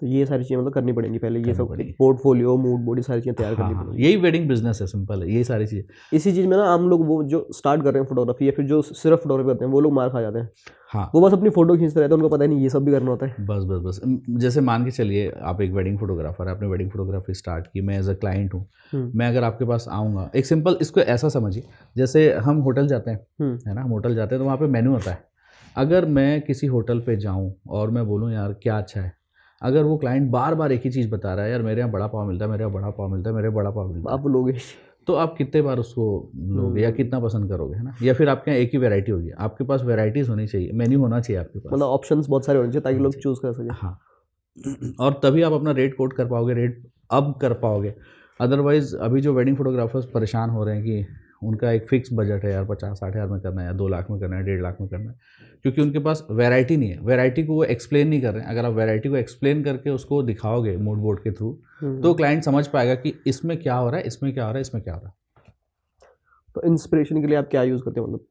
तो ये सारी चीज़ें मतलब करनी पड़ेंगी पहले ये सब पोर्टफोलियो मूड बोर्ड सारी चीज़ें तैयार हाँ, करनी हाँ, हाँ। पड़ेंगी यही वेडिंग बिजनेस है सिंपल है यही सारी चीज़ें इसी चीज़ में ना हम लोग वो जो स्टार्ट कर रहे हैं फोटोग्राफी या फिर जो सिर्फ फोटोग्राफी करते हैं वो लोग मार खा जाते हैं हाँ वो बस अपनी फोटो खींचते रहते हैं उनको पता नहीं ये सब भी करना होता है बस बस बस जैसे मान के चलिए आप एक वेडिंग फोटोग्राफर आपने वेडिंग फोटोग्राफी स्टार्ट की मैं एज अ क्लाइंट हूँ हम्म। मैं अगर आपके पास आऊँगा एक सिंपल इसको ऐसा समझिए जैसे हम होटल जाते हैं हम्म। है ना हम होटल जाते हैं तो वहाँ पर मेन्यू होता है अगर मैं किसी होटल पे जाऊँ और मैं बोलूँ यार क्या अच्छा है अगर वो क्लाइंट बार बार एक ही चीज़ बता रहा है यार मेरे यहाँ बड़ा पाव मिलता है मेरे यहाँ बड़ा पाव मिलता है मेरे बड़ा पाव मिलता है आप लोगे तो आप कितने बार उसको लोगे या हम्म। कितना पसंद करोगे है ना या फिर आपके यहाँ एक ही वैरायटी होगी आपके पास वैरायटीज होनी चाहिए मेन्यू होना चाहिए आपके पास मतलब ऑप्शन बहुत सारे होने चाहिए ताकि लोग चूज़ कर सकें हाँ और तभी आप अपना रेट कोट कर पाओगे रेट अब कर पाओगे अदरवाइज़ अभी जो वेडिंग फोटोग्राफर्स परेशान हो रहे हैं कि उनका एक फिक्स बजट है यार पचास साठ हज़ार में करना है या दो लाख में करना है डेढ़ लाख में करना है क्योंकि उनके पास वैरायटी नहीं है वैरायटी को वो एक्सप्लेन नहीं कर रहे हैं अगर आप वैरायटी को एक्सप्लेन करके उसको दिखाओगे मूड बोर्ड के थ्रू हम्म। तो क्लाइंट समझ पाएगा कि इसमें क्या हो रहा है इसमें क्या हो रहा है इसमें क्या हो रहा है तो इंस्पिरेशन के लिए आप क्या यूज़ करते हो मतलब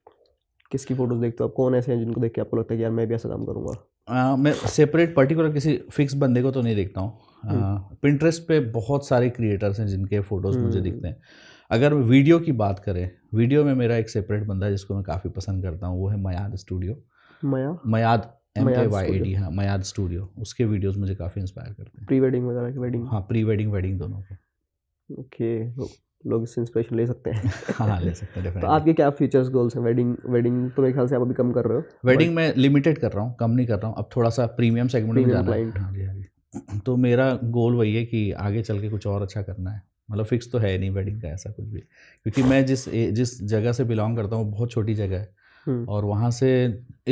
किसकी फ़ोटोज़ देखते हो आप कौन ऐसे हैं जिनको देख के आपको लगता है कि यार मैं भी ऐसा काम करूँगा मैं सेपरेट पर्टिकुलर किसी फिक्स बंदे को तो नहीं देखता हूँ पिंट्रेस्ट हम्म। हाँ, पे बहुत सारे क्रिएटर्स हैं जिनके फ़ोटोज़ मुझे हम्म। दिखते हैं अगर वीडियो की बात करें वीडियो में मेरा एक सेपरेट बंदा है जिसको मैं काफ़ी पसंद करता हूँ वो है Mayad studio Mayad M K Y A D हाँ मयाद स्टूडियो उसके वीडियोज मुझे काफ़ी इंस्पायर करते हैं प्री वेडिंग वगैरह की वेडिंग हाँ प्री वेडिंग वेडिंग दोनों के ओके लोग इससे इंस्पिरेशन ले सकते हैं हाँ ले सकते हैं तो आपके क्या फ्यूचर्स गोल्स हैं वेडिंग वेडिंग तो मेरे ख्याल से आप अभी कम कर रहे हो वेडिंग मैं लिमिटेड कर रहा हूँ कम नहीं कर रहा हूँ अब थोड़ा सा प्रीमियम सेगमेंट में जाना है हाँ हाँ जी हाँ, जी तो मेरा गोल वही है कि आगे चल के कुछ और अच्छा करना है मतलब फिक्स तो है नहीं वेडिंग का ऐसा कुछ भी क्योंकि मैं जिस जिस जगह से बिलोंग करता हूँ बहुत छोटी जगह है और वहाँ से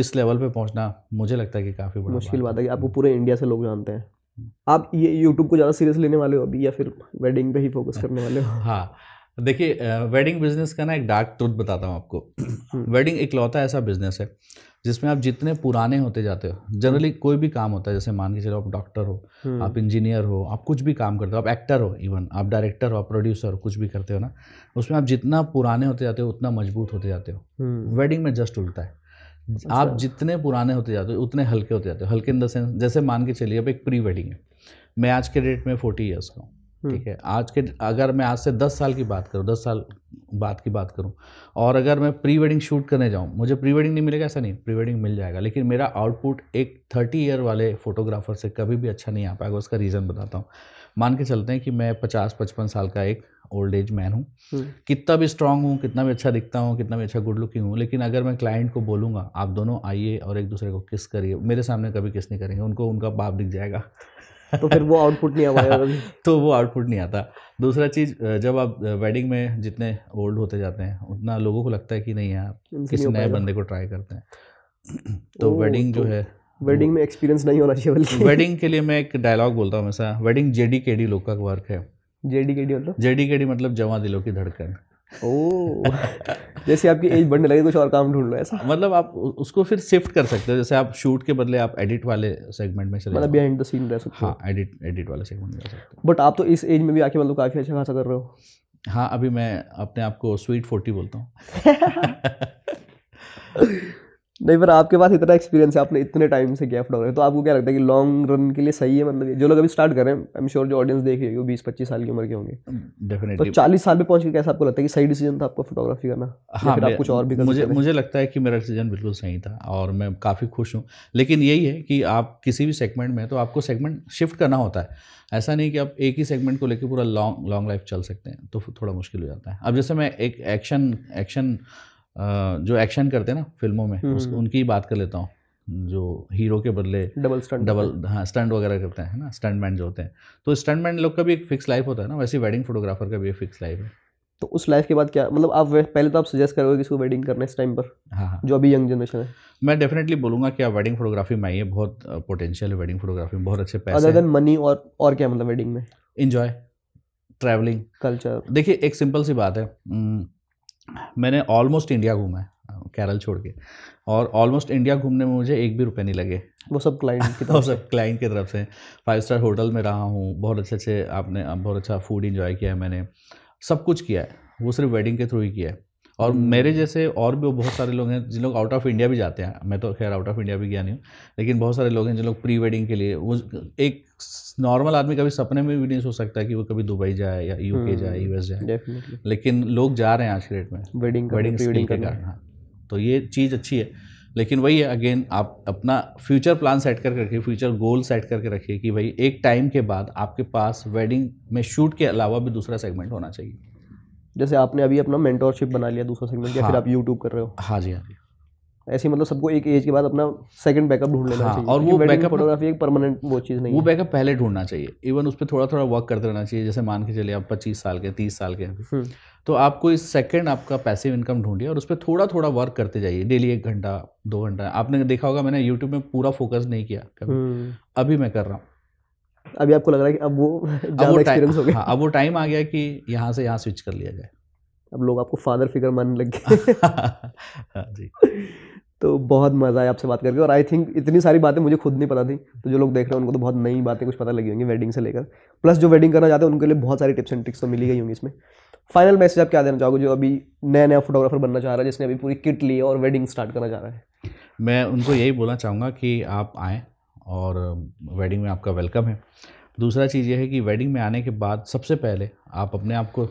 इस लेवल पे पहुँचना मुझे लगता है कि काफ़ी बड़ा मुश्किल बात है कि आपको पूरे इंडिया से लोग जानते हैं आप ये यूट्यूब को ज़्यादा सीरियस लेने वाले हो अभी या फिर वेडिंग पे ही फोकस करने वाले हो हाँ देखिए वेडिंग बिजनेस का ना एक डार्क ट्रूथ बताता हूँ आपको वेडिंग इकलौता ऐसा बिजनेस है जिसमें आप जितने पुराने होते जाते हो जनरली हम्म। कोई भी काम होता है जैसे मान के चलो आप डॉक्टर हो हम्म। आप इंजीनियर हो आप कुछ भी काम करते हो आप एक्टर हो इवन आप डायरेक्टर हो आप प्रोड्यूसर हो कुछ भी करते हो ना उसमें आप जितना पुराने होते जाते हो उतना मजबूत होते जाते हो वेडिंग हम्म। में जस्ट उल्टा है अच्छा। आप जितने पुराने होते जाते हो उतने हल्के होते जाते हो हल्के इन द सेंस जैसे मान के चलिए अब एक प्री वेडिंग है मैं आज के डेट में फोर्टी ईयर्स का हूँ ठीक हम्म। है आज के अगर मैं आज से दस साल की बात करूँ दस साल बाद की बात करूँ और अगर मैं प्री वेडिंग शूट करने जाऊँ मुझे प्री वेडिंग नहीं मिलेगा ऐसा नहीं प्री वेडिंग मिल जाएगा लेकिन मेरा आउटपुट एक थर्टी ईयर वाले फोटोग्राफर से कभी भी अच्छा नहीं आ पाएगा उसका रीज़न बताता हूँ मान के चलते हैं कि मैं पचास पचपन साल का एक ओल्ड एज मैन हूँ हम्म। कितना भी स्ट्रांग हूँ कितना भी अच्छा दिखता हूँ कितना भी अच्छा गुड लुकिंग हूँ लेकिन अगर मैं क्लाइंट को बोलूँगा आप दोनों आइए और एक दूसरे को किस करिए मेरे सामने कभी किस नहीं करेंगे उनको उनका बाप दिख जाएगा तो फिर वो आउटपुट नहीं आ तो वो आउटपुट नहीं आता दूसरा चीज़ जब आप वेडिंग में जितने ओल्ड होते जाते हैं उतना लोगों को लगता है कि नहीं यार किसी नए बंदे को ट्राई करते हैं तो वेडिंग तो जो है वेडिंग में एक्सपीरियंस नहीं होना चाहिए बल्कि वेडिंग के लिए मैं एक डायलॉग बोलता हूँ हमेशा wedding JD KD K D लोग का वर्क है जेडी केडी के डी मतलब जेडी केडी मतलब जवा दिलों की धड़कन ओ जैसे आपकी एज बढ़ने लगे कुछ और काम ढूंढ लो ऐसा मतलब आप उसको फिर शिफ्ट कर सकते हो जैसे आप शूट के बदले आप एडिट वाले सेगमेंट में चले मतलब बिहाइंड द सीन रह सकते हाँ एडिट एडिट वाले सेगमेंट में रह सकते हो बट आप तो इस एज में भी आके मतलब काफ़ी अच्छा खासा कर रहे हो हाँ अभी मैं अपने आप को स्वीट फोर्टी बोलता हूँ नहीं पर आपके पास इतना एक्सपीरियंस है आपने इतने टाइम से गैप डाउन तो आपको क्या लगता है कि लॉन्ग रन के लिए सही है मतलब जो लोग अभी स्टार्ट कर रहे हैं आई एम श्योर जो ऑडियंस देख रही हो बीस पच्चीस साल की उम्र के होंगे डेफिनेटली hmm, तो चालीस साल में पहुंच के कैसा आपको लगता है कि सही डिसीजन था आपको फोटोग्राफी करना हाँ आप कुछ और भी कर मुझे मुझे लगता है कि मेरा डिसीजन बिल्कुल सही था और मैं काफ़ी खुश हूँ लेकिन यही है कि आप किसी भी सेगमेंट में तो आपको सेगमेंट शिफ्ट करना होता है ऐसा नहीं कि आप एक ही सेगमेंट को लेकर पूरा लॉन्ग लॉन्ग लाइफ चल सकते हैं तो थोड़ा मुश्किल हो जाता है अब जैसे मैं एक एक्शन एक्शन जो एक्शन करते हैं ना फिल्मों में हम्म, उस, हम्म। उनकी ही बात कर लेता हूँ जो हीरो के बदले डबल स्टंट डबल हाँ स्टंट वगैरह करते हैं ना स्टंटमैन जो होते हैं तो स्टंटमैन लोग का भी एक फिक्स लाइफ होता है ना वैसे वेडिंग फोटोग्राफर का भी एक फिक्स लाइफ है तो उस लाइफ के बाद क्या मतलब आप पहले तो आप सजेस्ट करोगे किसी को वेडिंग करने इस टाइम पर हाँ हाँ जो अभी यंग जनरेशन है मैं डेफिनेटली बोलूँगा कि आप वेडिंग फोटोग्राफी में आइए बहुत पोटेंशियल है वेडिंग फोटोग्राफी में बहुत अच्छे पैसे अदर देन मनी और और क्या मतलब वेडिंग में इन्जॉय ट्रैवलिंग कल्चर देखिए एक सिंपल सी बात है मैंने ऑलमोस्ट इंडिया घूमा है केरल छोड़ के और ऑलमोस्ट इंडिया घूमने में मुझे एक भी रुपये नहीं लगे वो सब क्लाइंट की तरफ सब क्लाइंट की तरफ से फाइव स्टार होटल में रहा हूँ बहुत अच्छे अच्छे आपने बहुत अच्छा फूड इन्जॉय किया है मैंने सब कुछ किया है वो सिर्फ वेडिंग के थ्रू ही किया है और मेरे जैसे और भी बहुत सारे लोग हैं जिन लोग आउट ऑफ इंडिया भी जाते हैं मैं तो खैर आउट ऑफ इंडिया भी गया नहीं हूँ लेकिन बहुत सारे लोग हैं जो लोग प्री वेडिंग के लिए वो एक नॉर्मल आदमी कभी सपने में भी नहीं सोच सकता कि वो कभी दुबई जाए या यूके हम्म, जाए यूएस जाए लेकिन लोग जा रहे हैं आज के डेट में वेडिंग वेडिंग के कारण हाँ। तो ये चीज़ अच्छी है लेकिन वही है अगेन आप अपना फ्यूचर प्लान सेट करके रखिए फ्यूचर गोल सेट करके रखिए कि भाई एक टाइम के बाद आपके पास वेडिंग में शूट के अलावा भी दूसरा सेगमेंट होना चाहिए जैसे आपने अभी अपना मेंटोरशिप बना लिया दूसरा सेगमेंट या फिर हाँ। आप यूट्यूब कर रहे हो हाँ जी हाँ जी ऐसे मतलब सबको एक एज के बाद अपना सेकंड बैकअप ढूंढ लेना हाँ, चाहिए और वो बैकअप फोटोग्राफी एक परमानेंट वो चीज़ नहीं वो बैकअप पहले ढूंढना चाहिए इवन उस पर थोड़ा थोड़ा वर्क करते रहना चाहिए जैसे मान के चले आप पच्चीस साल के तीस साल के हम्म। तो आपको इस सेकंड आपका पैसिव इनकम ढूंढिए और उस पर थोड़ा थोड़ा वर्क करते जाइए डेली एक घंटा दो घंटा आपने देखा होगा मैंने यूट्यूब में पूरा फोकस नहीं किया कभी हम्म। अभी मैं कर रहा हूँ अभी आपको लग रहा है कि अब वो ज़्यादा एक्सपीरियंस हो गया हाँ, अब वो टाइम आ गया कि यहाँ से यहाँ स्विच कर लिया जाए अब लोग आपको फादर फिगर मानने लग गए हाँ जी तो बहुत मज़ा आया आपसे बात करके और आई थिंक इतनी सारी बातें मुझे खुद नहीं पता थी तो जो लोग देख रहे हैं उनको तो बहुत नई बातें कुछ पता लगी होंगी वेडिंग से लेकर प्लस जो वेडिंग करना चाहते हैं उनके लिए बहुत सारी टिप्स एंड ट्रिक्स तो मिली गई होंगी इसमें फाइनल मैसेज आप क्या देना चाहोगे जो अभी नया नया फोटोग्राफर बनना चाह रहा है जिसने अभी पूरी किट ली और वेडिंग स्टार्ट करना चाह रहा है मैं उनको यही बोलना चाहूँगा कि आप आएँ और वेडिंग में आपका वेलकम है दूसरा चीज़ ये है कि वेडिंग में आने के बाद सबसे पहले आप अपने आप को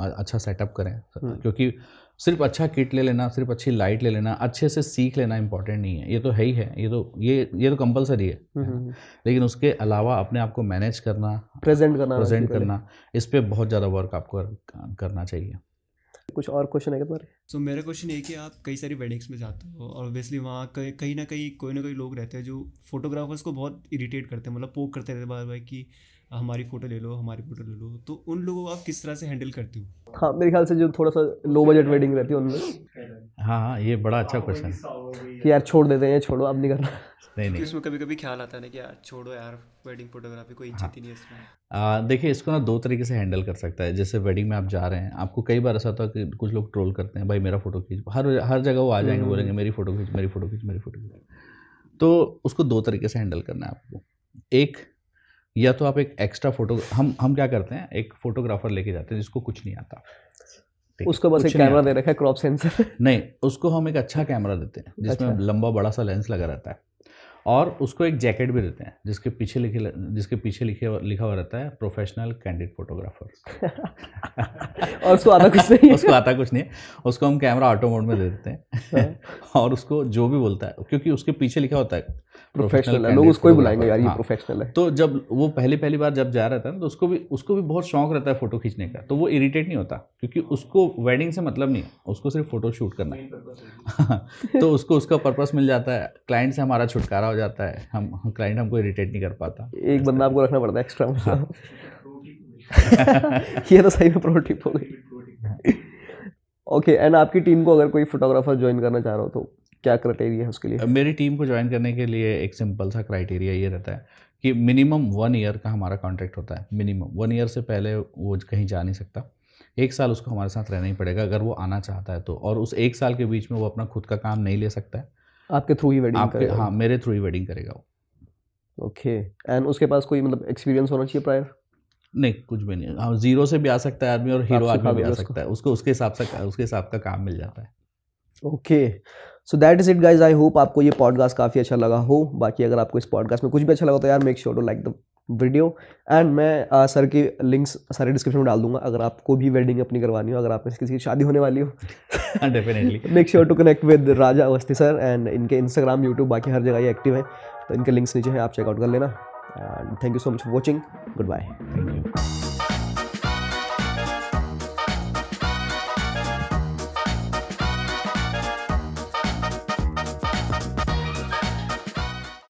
अच्छा सेटअप करें हम्म। क्योंकि सिर्फ अच्छा किट ले लेना सिर्फ अच्छी लाइट ले लेना अच्छे से सीख लेना इंपॉर्टेंट नहीं है ये तो है ही है ये तो ये ये तो कंपलसरी है हम्म, हम्म, लेकिन उसके अलावा अपने आप को मैनेज करना प्रेजेंट करना प्रेजेंट करना इस पर बहुत ज़्यादा वर्क आपको करना चाहिए कुछ और क्वेश्चन है तुम्हारे सो so, मेरा क्वेश्चन ये कि आप कई सारी वेडिंग्स में जाते हो और ऑब्वियसली वहाँ कहीं ना कहीं कोई ना कोई लोग रहते हैं जो फोटोग्राफर्स को बहुत इरीटेट करते हैं मतलब पोक करते रहते बार बार कि हमारी फ़ोटो ले लो हमारी फ़ोटो ले लो तो उन लोगों को आप किस तरह से हैंडल करते हो हाँ मेरे ख्याल से जो थोड़ा सा लो बजट वेडिंग रहती है उनमें हाँ हाँ ये बड़ा अच्छा क्वेश्चन है कि यार छोड़ देते हैं छोड़ो आप नहीं करना नहीं नहीं इसमें कभी कभी ख्याल आता है ना कि यार छोड़ो यार वेडिंग फोटोग्राफी कोई इज्जत ही नहीं है इसमें हाँ। देखिए इसको ना दो तरीके से हैंडल कर सकता है जैसे वेडिंग में आप जा रहे हैं आपको कई बार ऐसा होता है कि कुछ लोग ट्रोल करते हैं भाई मेरा फोटो खींच हर हर जगह वो आ जाएंगे हम्म। बोलेंगे मेरी फ़ोटो खींच मेरी फ़ोटो खींच मेरी फ़ोटो खींच तो उसको दो तरीके से हैंडल करना है आपको एक या तो आप एक एक्स्ट्रा फोटो हम हम क्या करते हैं एक फोटोग्राफर लेके जाते हैं जिसको कुछ नहीं आता उसको बस एक कैमरा दे रखा है क्रॉप सेंसर नहीं उसको हम एक अच्छा कैमरा देते हैं जिसमें अच्छा। लंबा बड़ा सा लेंस लगा रहता है और उसको एक जैकेट भी देते हैं जिसके पीछे लिखे जिसके पीछे लिखे लिखा हुआ रहता है प्रोफेशनल कैंडिड फोटोग्राफर और उसको आता कुछ नहीं उसको आता कुछ नहीं है उसको हम कैमरा ऑटो मोड में दे देते हैं हाँ। और उसको जो भी बोलता है क्योंकि उसके पीछे लिखा होता है प्रोफेशनल है लोग उसको ही बुलाएंगे यार ये हाँ। प्रोफेशनल है तो जब वो पहली पहली बार जब जा रहा था तो उसको भी उसको भी बहुत शौक रहता है फोटो खींचने का तो वो इरिटेट नहीं होता क्योंकि उसको वेडिंग से मतलब नहीं है उसको सिर्फ फोटो शूट करना है तो उसको उसका पर्पस मिल जाता है क्लाइंट से हमारा छुटकारा हो जाता है हम क्लाइंट हमको इरिटेट नहीं कर पाता एक बंदा आपको रखना पड़ता है एक्स्ट्रा हाँ। ये तो सही में प्रोटिप हो गई ओके एंड आपकी टीम को अगर कोई फोटोग्राफर ज्वाइन करना चाह रहा हो तो क्या क्राइटेरिया है उसके लिए मेरी टीम को ज्वाइन करने के लिए एक सिंपल सा क्राइटेरिया ये रहता है कि मिनिमम वन ईयर का हमारा कॉन्ट्रैक्ट होता है मिनिमम वन ईयर से पहले वो कहीं जा नहीं सकता एक साल उसको हमारे साथ रहना ही पड़ेगा अगर वो आना चाहता है तो और उस एक साल के बीच में वो अपना खुद का काम नहीं ले सकता है आपके थ्रू ही वेडिंग आपके हाँ मेरे थ्रू ही वेडिंग करेगा वो ओके एंड उसके पास कोई मतलब एक्सपीरियंस होना चाहिए प्रायर नहीं कुछ भी नहीं हाँ जीरो से भी आ सकता है आदमी और हीरो आदमी भी आ सकता है उसको उसके हिसाब से उसके हिसाब का काम मिल जाता है okay so that is it guys I hope आपको ये पॉडकास्ट काफ़ी अच्छा लगा हो बाकी अगर आपको इस पॉडकास्ट में कुछ भी अच्छा लगा तो यार make sure to like the video and मैं आ, सर की लिंक्स सारे डिस्क्रिप्शन में डाल दूंगा अगर आपको भी वेडिंग अपनी करवानी हो अगर आप किसी की शादी होने वाली हो definitely make sure to connect with Raja Awasthi sir and इनके इंस्टाग्राम यूट्यूब बाकी हर जगह ये एक्टिव है तो इनके लिंक्स नीचे हैं आप चेकआउट कर लेना and thank you so much for watching good bye thank you